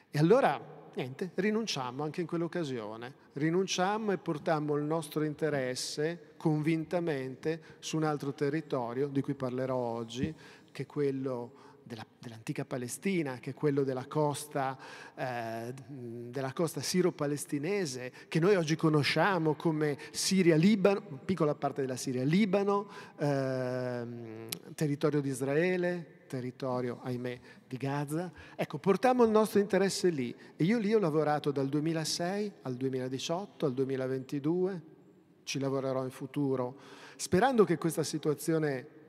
E allora niente, rinunciamo anche in quell'occasione, rinunciamo e portiamo il nostro interesse convintamente su un altro territorio di cui parlerò oggi, che è quello della, dell'antica Palestina, che è quello della costa, eh, della costa, siro-palestinese, che noi oggi conosciamo come Siria-Libano, piccola parte della Siria-Libano, eh, territorio di Israele, territorio, ahimè, di Gaza. Ecco, portiamo il nostro interesse lì. E io lì ho lavorato dal 2006 al 2018, al 2022, ci lavorerò in futuro, sperando che questa situazione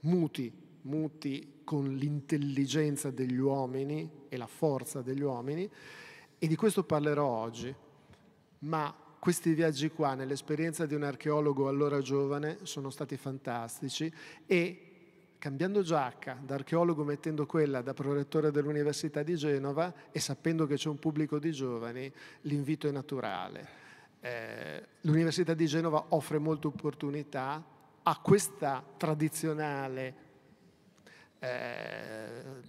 muti, muti con l'intelligenza degli uomini e la forza degli uomini e di questo parlerò oggi. Ma questi viaggi qua, nell'esperienza di un archeologo allora giovane, sono stati fantastici e cambiando giacca da archeologo mettendo quella da prorettore dell'Università di Genova e sapendo che c'è un pubblico di giovani, l'invito è naturale. Eh, L'Università di Genova offre molte opportunità a questa tradizionale eh,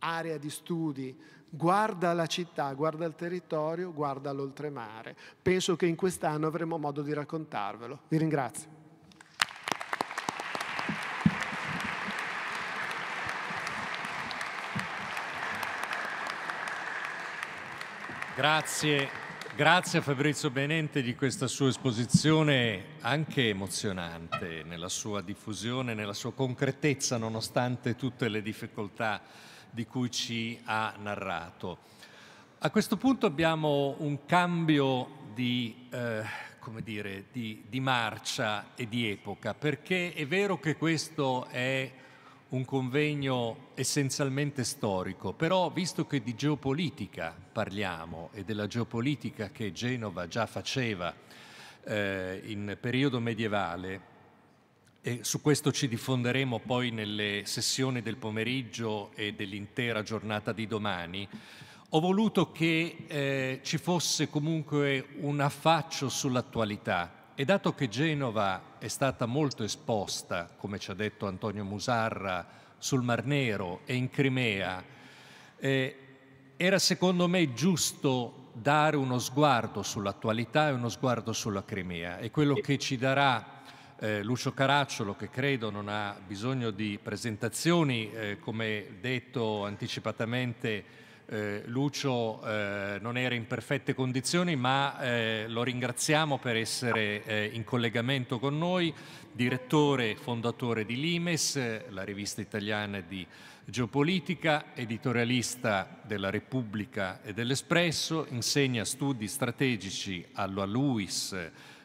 area di studi, guarda la città, guarda il territorio, guarda l'oltremare. Penso che in quest'anno avremo modo di raccontarvelo. Vi ringrazio. Grazie. Grazie a Fabrizio Benente di questa sua esposizione anche emozionante nella sua diffusione, nella sua concretezza nonostante tutte le difficoltà di cui ci ha narrato. A questo punto abbiamo un cambio di, eh, dire, di, di marcia e di epoca perché è vero che questo è un convegno essenzialmente storico, però visto che di geopolitica parliamo e della geopolitica che Genova già faceva eh, in periodo medievale, e su questo ci diffonderemo poi nelle sessioni del pomeriggio e dell'intera giornata di domani, ho voluto che eh, ci fosse comunque un affaccio sull'attualità e dato che Genova è stata molto esposta, come ci ha detto Antonio Musarra, sul Mar Nero e in Crimea, eh, era secondo me giusto dare uno sguardo sull'attualità e uno sguardo sulla Crimea. E quello che ci darà eh, Lucio Caracciolo, che credo non ha bisogno di presentazioni, eh, come detto anticipatamente eh, Lucio eh, non era in perfette condizioni, ma eh, lo ringraziamo per essere eh, in collegamento con noi, direttore fondatore di Limes, la rivista italiana di geopolitica, editorialista della Repubblica e dell'Espresso, insegna studi strategici allo LUIS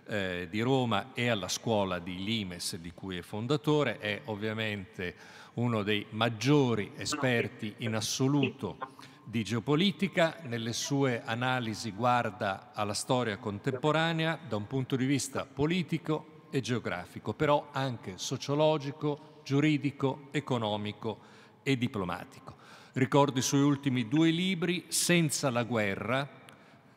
eh, di Roma e alla scuola di Limes di cui è fondatore, è ovviamente uno dei maggiori esperti in assoluto di geopolitica, nelle sue analisi guarda alla storia contemporanea da un punto di vista politico e geografico, però anche sociologico, giuridico, economico e diplomatico. Ricordo i suoi ultimi due libri, Senza la guerra,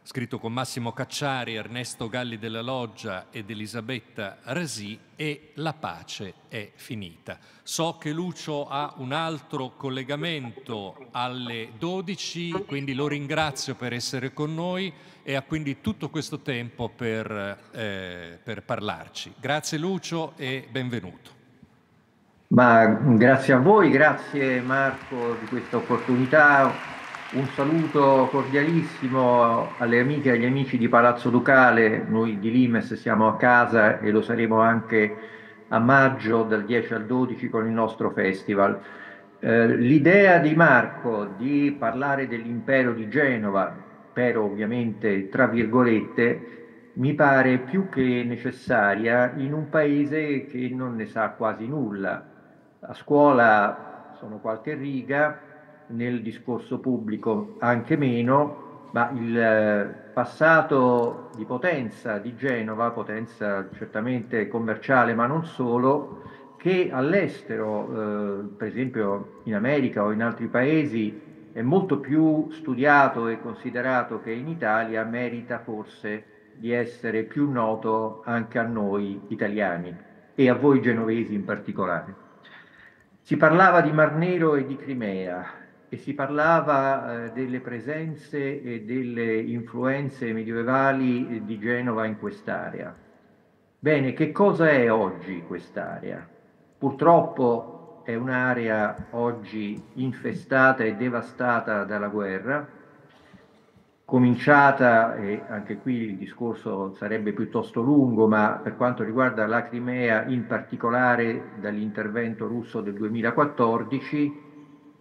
scritto con Massimo Cacciari, Ernesto Galli della Loggia ed Elisabetta Rasì, e La pace è finita. So che Lucio ha un altro collegamento alle 12, quindi lo ringrazio per essere con noi e ha quindi tutto questo tempo per, eh, per parlarci. Grazie Lucio e benvenuto. Ma grazie a voi, grazie Marco di questa opportunità un saluto cordialissimo alle amiche e agli amici di Palazzo Ducale, noi di Limes siamo a casa e lo saremo anche a maggio dal 10 al 12 con il nostro festival. Eh, l'idea di Marco di parlare dell'impero di Genova, però ovviamente tra virgolette, mi pare più che necessaria in un paese che non ne sa quasi nulla. A scuola sono qualche riga, nel discorso pubblico anche meno, ma il eh, passato di potenza di Genova, potenza certamente commerciale ma non solo, che all'estero, eh, per esempio in America o in altri paesi, è molto più studiato e considerato che in Italia, merita forse di essere più noto anche a noi italiani e a voi genovesi in particolare. Si parlava di Mar Nero e di Crimea, e si parlava eh, delle presenze e delle influenze medievali eh, di Genova in quest'area. Bene, che cosa è oggi quest'area? Purtroppo è un'area oggi infestata e devastata dalla guerra, cominciata, e anche qui il discorso sarebbe piuttosto lungo, ma per quanto riguarda la Crimea in particolare dall'intervento russo del 2014,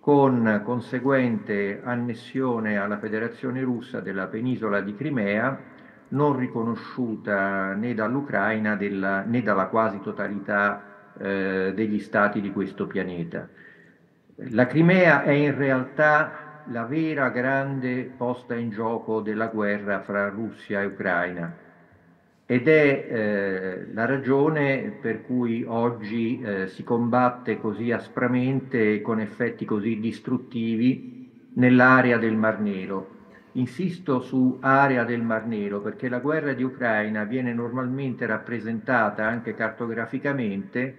con conseguente annessione alla Federazione russa della penisola di Crimea, non riconosciuta né dall'Ucraina della, né dalla quasi totalità eh, degli stati di questo pianeta. La Crimea è in realtà la vera grande posta in gioco della guerra fra Russia e Ucraina ed è eh, la ragione per cui oggi eh, si combatte così aspramente e con effetti così distruttivi nell'area del Mar Nero. Insisto su area del Mar Nero perché la guerra di Ucraina viene normalmente rappresentata anche cartograficamente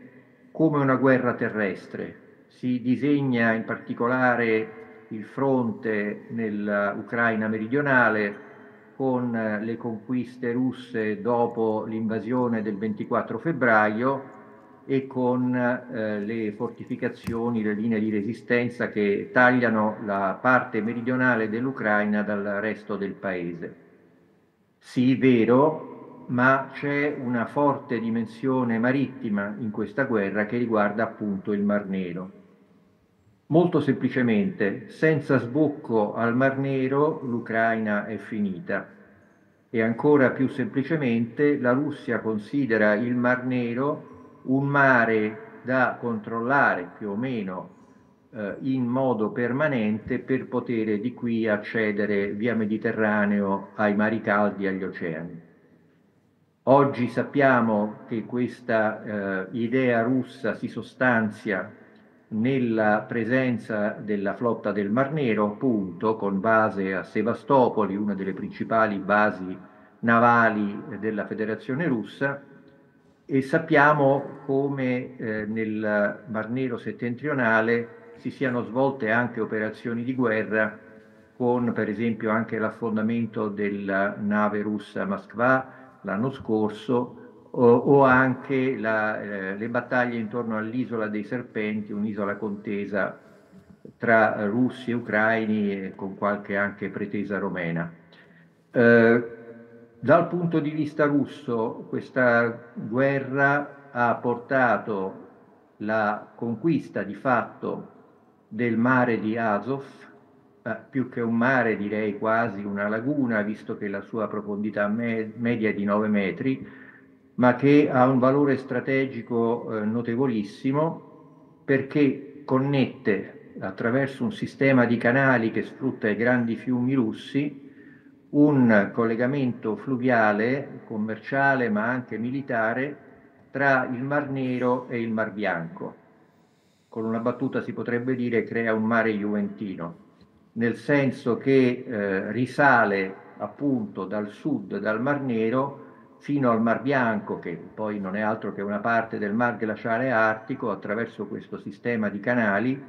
come una guerra terrestre. Si disegna in particolare il fronte nell'Ucraina meridionale, con eh, le conquiste russe dopo l'invasione del 24 febbraio e con eh, le fortificazioni, le linee di resistenza che tagliano la parte meridionale dell'Ucraina dal resto del paese. Sì, vero, ma c'è una forte dimensione marittima in questa guerra che riguarda appunto il Mar Nero. Molto semplicemente, senza sbocco al Mar Nero l'Ucraina è finita e ancora più semplicemente la Russia considera il Mar Nero un mare da controllare più o meno eh, in modo permanente per poter di qui accedere via Mediterraneo ai mari caldi e agli oceani. Oggi sappiamo che questa eh, idea russa si sostanzia nella presenza della flotta del Mar Nero, appunto, con base a Sevastopoli, una delle principali basi navali della Federazione russa, e sappiamo come eh, nel Mar Nero settentrionale si siano svolte anche operazioni di guerra con per esempio anche l'affondamento della nave russa Moskva l'anno scorso o, anche la, eh, le battaglie intorno all'isola dei serpenti, un'isola contesa tra russi e ucraini con qualche anche pretesa romena. Eh, dal punto di vista russo questa guerra ha portato la conquista di fatto del mare di Azov, eh, più che un mare direi quasi una laguna, visto che la sua profondità me- media è di 9 metri, ma che ha un valore strategico eh, notevolissimo perché connette attraverso un sistema di canali che sfrutta i grandi fiumi russi un collegamento fluviale, commerciale ma anche militare tra il Mar Nero e il Mar Bianco. Con una battuta si potrebbe dire crea un mare juventino, nel senso che eh, risale appunto dal sud, dal Mar Nero, fino al Mar Bianco, che poi non è altro che una parte del Mar Glaciale Artico, attraverso questo sistema di canali,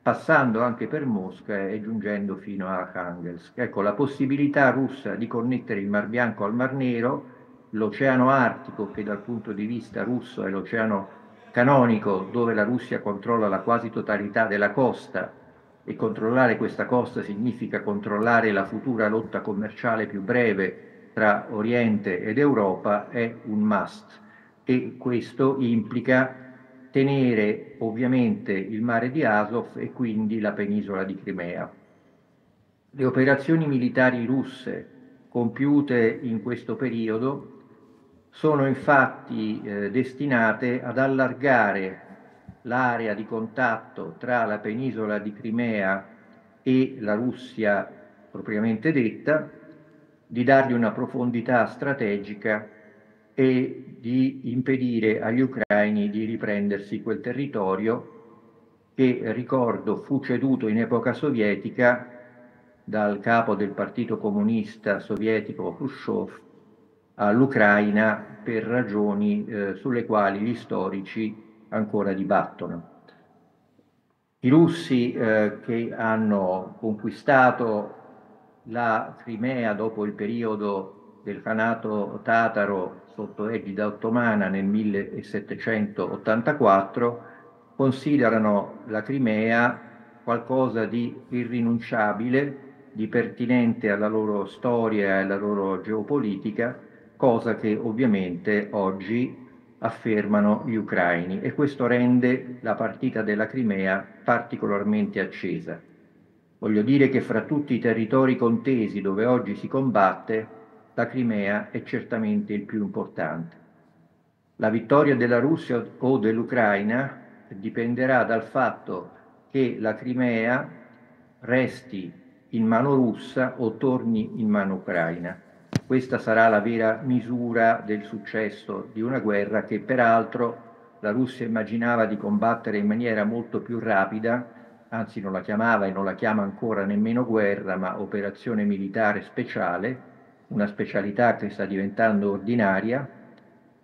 passando anche per Mosca e giungendo fino a Arkhangelsk. Ecco, la possibilità russa di connettere il Mar Bianco al Mar Nero, l'Oceano Artico, che dal punto di vista russo è l'oceano canonico, dove la Russia controlla la quasi totalità della costa, e controllare questa costa significa controllare la futura lotta commerciale più breve tra Oriente ed Europa è un must e questo implica tenere ovviamente il mare di Azov e quindi la penisola di Crimea. Le operazioni militari russe compiute in questo periodo sono infatti eh, destinate ad allargare l'area di contatto tra la penisola di Crimea e la Russia propriamente detta di dargli una profondità strategica e di impedire agli ucraini di riprendersi quel territorio che, ricordo, fu ceduto in epoca sovietica dal capo del Partito Comunista Sovietico Khrushchev all'Ucraina per ragioni eh, sulle quali gli storici ancora dibattono. I russi eh, che hanno conquistato la Crimea dopo il periodo del Khanato tataro sotto egida ottomana nel 1784 considerano la Crimea qualcosa di irrinunciabile, di pertinente alla loro storia e alla loro geopolitica, cosa che ovviamente oggi affermano gli ucraini e questo rende la partita della Crimea particolarmente accesa. Voglio dire che fra tutti i territori contesi dove oggi si combatte, la Crimea è certamente il più importante. La vittoria della Russia o dell'Ucraina dipenderà dal fatto che la Crimea resti in mano russa o torni in mano ucraina. Questa sarà la vera misura del successo di una guerra che peraltro la Russia immaginava di combattere in maniera molto più rapida anzi non la chiamava e non la chiama ancora nemmeno guerra, ma operazione militare speciale, una specialità che sta diventando ordinaria,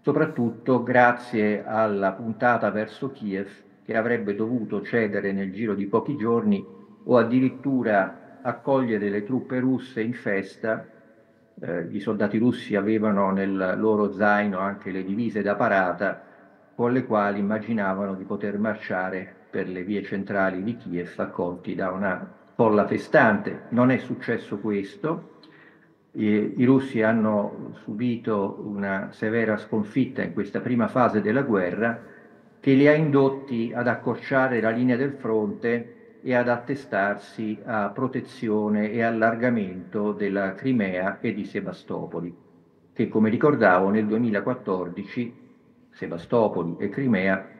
soprattutto grazie alla puntata verso Kiev che avrebbe dovuto cedere nel giro di pochi giorni o addirittura accogliere le truppe russe in festa. Eh, I soldati russi avevano nel loro zaino anche le divise da parata con le quali immaginavano di poter marciare per le vie centrali di Kiev accolti da una folla festante. Non è successo questo, i russi hanno subito una severa sconfitta in questa prima fase della guerra che li ha indotti ad accorciare la linea del fronte e ad attestarsi a protezione e allargamento della Crimea e di Sebastopoli, che come ricordavo nel 2014 Sebastopoli e Crimea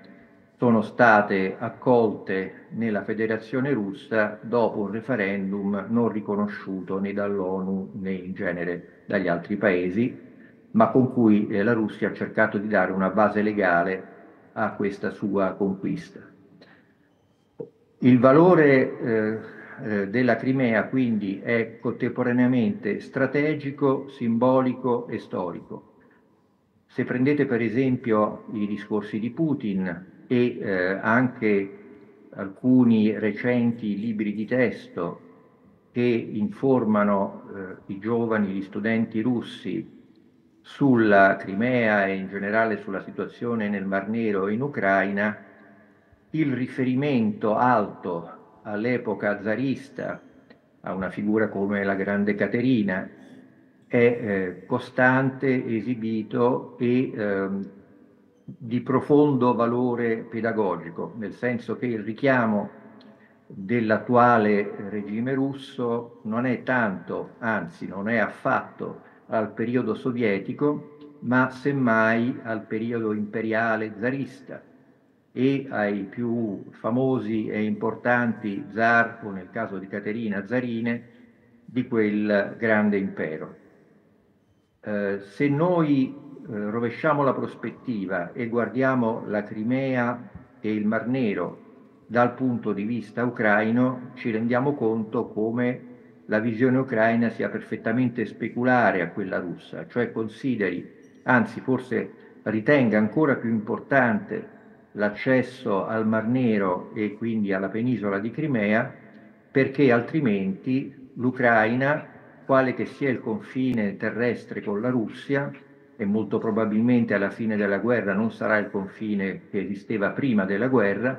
sono state accolte nella Federazione russa dopo un referendum non riconosciuto né dall'ONU né in genere dagli altri paesi, ma con cui eh, la Russia ha cercato di dare una base legale a questa sua conquista. Il valore eh, eh, della Crimea quindi è contemporaneamente strategico, simbolico e storico. Se prendete per esempio i discorsi di Putin e eh, anche alcuni recenti libri di testo che informano eh, i giovani, gli studenti russi sulla Crimea e in generale sulla situazione nel Mar Nero e in Ucraina, il riferimento alto all'epoca zarista, a una figura come la Grande Caterina, è eh, costante, esibito e ehm, di profondo valore pedagogico, nel senso che il richiamo dell'attuale regime russo non è tanto, anzi non è affatto al periodo sovietico, ma semmai al periodo imperiale zarista e ai più famosi e importanti zar, o nel caso di Caterina, zarine di quel grande impero. Eh, se noi eh, rovesciamo la prospettiva e guardiamo la Crimea e il Mar Nero dal punto di vista ucraino, ci rendiamo conto come la visione ucraina sia perfettamente speculare a quella russa, cioè consideri, anzi forse ritenga ancora più importante l'accesso al Mar Nero e quindi alla penisola di Crimea, perché altrimenti l'Ucraina, quale che sia il confine terrestre con la Russia, e molto probabilmente alla fine della guerra non sarà il confine che esisteva prima della guerra,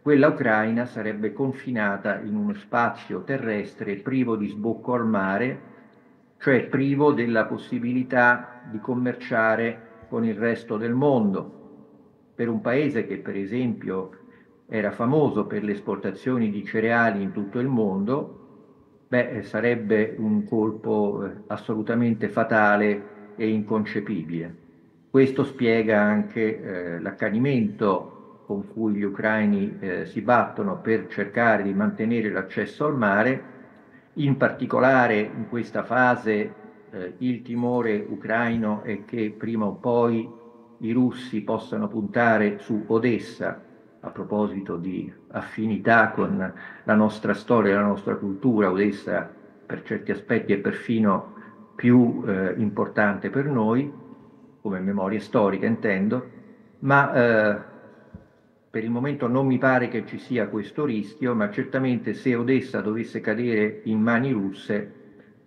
quella ucraina sarebbe confinata in uno spazio terrestre privo di sbocco al mare, cioè privo della possibilità di commerciare con il resto del mondo. Per un paese che per esempio era famoso per le esportazioni di cereali in tutto il mondo, beh, sarebbe un colpo eh, assolutamente fatale e inconcepibile. Questo spiega anche eh, l'accanimento con cui gli ucraini eh, si battono per cercare di mantenere l'accesso al mare, in particolare in questa fase eh, il timore ucraino è che prima o poi i russi possano puntare su Odessa, a proposito di affinità con la nostra storia, la nostra cultura, Odessa per certi aspetti è perfino più eh, importante per noi, come memoria storica intendo, ma eh, per il momento non mi pare che ci sia questo rischio, ma certamente se Odessa dovesse cadere in mani russe,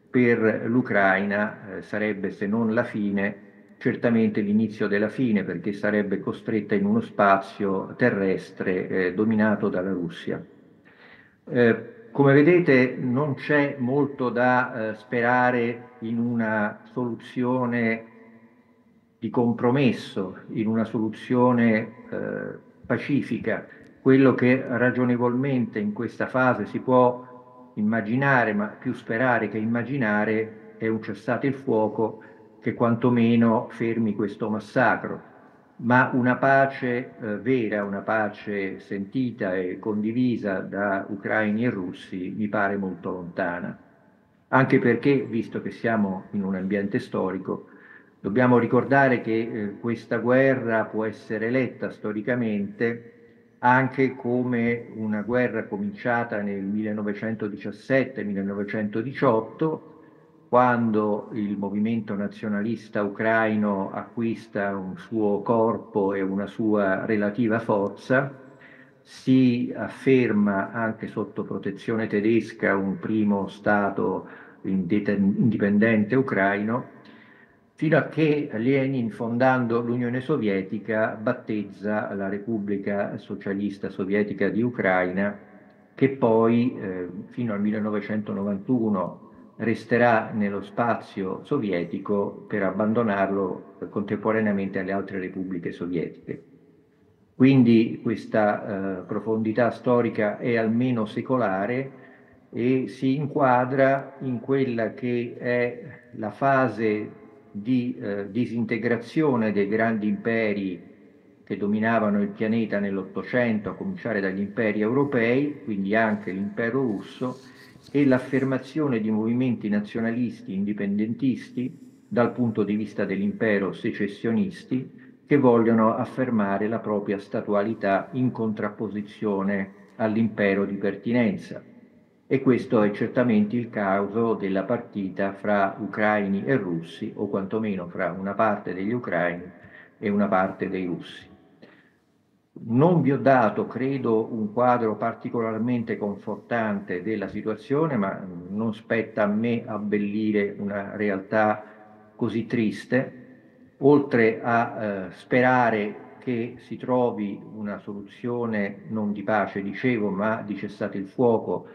per l'Ucraina eh, sarebbe, se non la fine, certamente l'inizio della fine, perché sarebbe costretta in uno spazio terrestre eh, dominato dalla Russia. Eh, come vedete non c'è molto da eh, sperare in una soluzione di compromesso, in una soluzione eh, pacifica. Quello che ragionevolmente in questa fase si può immaginare, ma più sperare che immaginare, è un cessate il fuoco che quantomeno fermi questo massacro ma una pace eh, vera, una pace sentita e condivisa da ucraini e russi mi pare molto lontana, anche perché, visto che siamo in un ambiente storico, dobbiamo ricordare che eh, questa guerra può essere letta storicamente anche come una guerra cominciata nel 1917-1918 quando il movimento nazionalista ucraino acquista un suo corpo e una sua relativa forza, si afferma anche sotto protezione tedesca un primo Stato indipendente ucraino, fino a che Lenin, fondando l'Unione Sovietica, battezza la Repubblica Socialista Sovietica di Ucraina, che poi eh, fino al 1991 resterà nello spazio sovietico per abbandonarlo contemporaneamente alle altre repubbliche sovietiche. Quindi questa eh, profondità storica è almeno secolare e si inquadra in quella che è la fase di eh, disintegrazione dei grandi imperi che dominavano il pianeta nell'Ottocento, a cominciare dagli imperi europei, quindi anche l'impero russo, e l'affermazione di movimenti nazionalisti indipendentisti, dal punto di vista dell'impero secessionisti, che vogliono affermare la propria statualità in contrapposizione all'impero di pertinenza. E questo è certamente il caso della partita fra ucraini e russi, o quantomeno fra una parte degli ucraini e una parte dei russi. Non vi ho dato, credo, un quadro particolarmente confortante della situazione, ma non spetta a me abbellire una realtà così triste, oltre a eh, sperare che si trovi una soluzione non di pace, dicevo, ma di cessate il fuoco,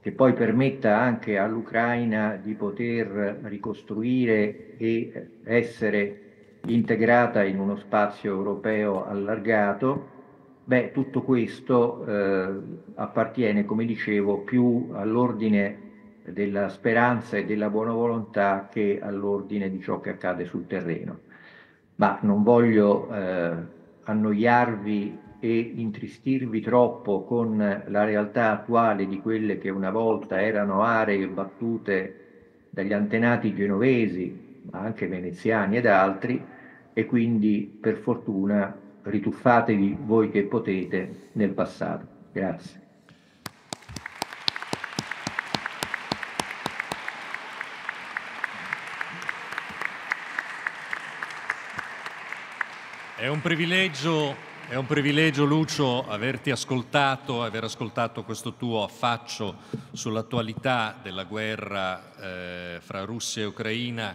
che poi permetta anche all'Ucraina di poter ricostruire e eh, essere integrata in uno spazio europeo allargato, beh, tutto questo eh, appartiene, come dicevo, più all'ordine della speranza e della buona volontà che all'ordine di ciò che accade sul terreno. Ma non voglio eh, annoiarvi e intristirvi troppo con la realtà attuale di quelle che una volta erano aree battute dagli antenati genovesi, ma anche veneziani ed altri, e quindi per fortuna rituffatevi voi che potete nel passato. Grazie. È un privilegio, è un privilegio Lucio averti ascoltato, aver ascoltato questo tuo affaccio sull'attualità della guerra eh, fra Russia e Ucraina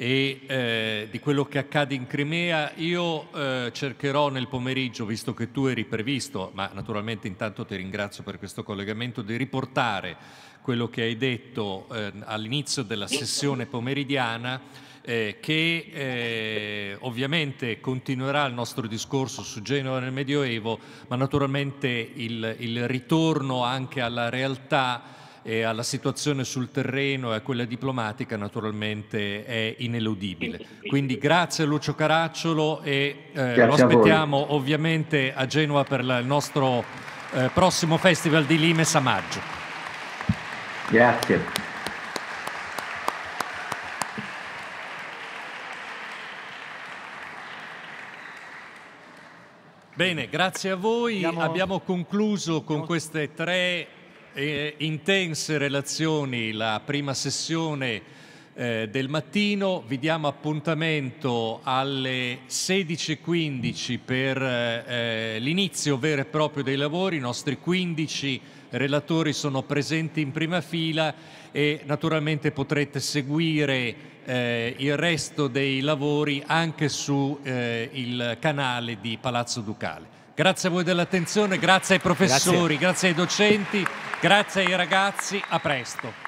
e eh, di quello che accade in Crimea. Io eh, cercherò nel pomeriggio, visto che tu eri previsto, ma naturalmente intanto ti ringrazio per questo collegamento, di riportare quello che hai detto eh, all'inizio della sessione pomeridiana. Eh, che eh, ovviamente continuerà il nostro discorso su Genova nel Medioevo, ma naturalmente il, il ritorno anche alla realtà e alla situazione sul terreno e a quella diplomatica naturalmente è ineludibile. Quindi grazie a Lucio Caracciolo e eh, lo aspettiamo ovviamente a Genova per il nostro eh, prossimo festival di Limes a maggio. Grazie. Bene, grazie a voi. Abbiamo concluso con queste tre eh, intense relazioni la prima sessione eh, del mattino. Vi diamo appuntamento alle 16.15 per eh, eh, l'inizio vero e proprio dei lavori. I nostri 15 relatori sono presenti in prima fila e naturalmente potrete seguire eh, il resto dei lavori anche sul eh, canale di Palazzo Ducale. Grazie a voi dell'attenzione, grazie ai professori, grazie, grazie ai docenti, grazie ai ragazzi. A presto.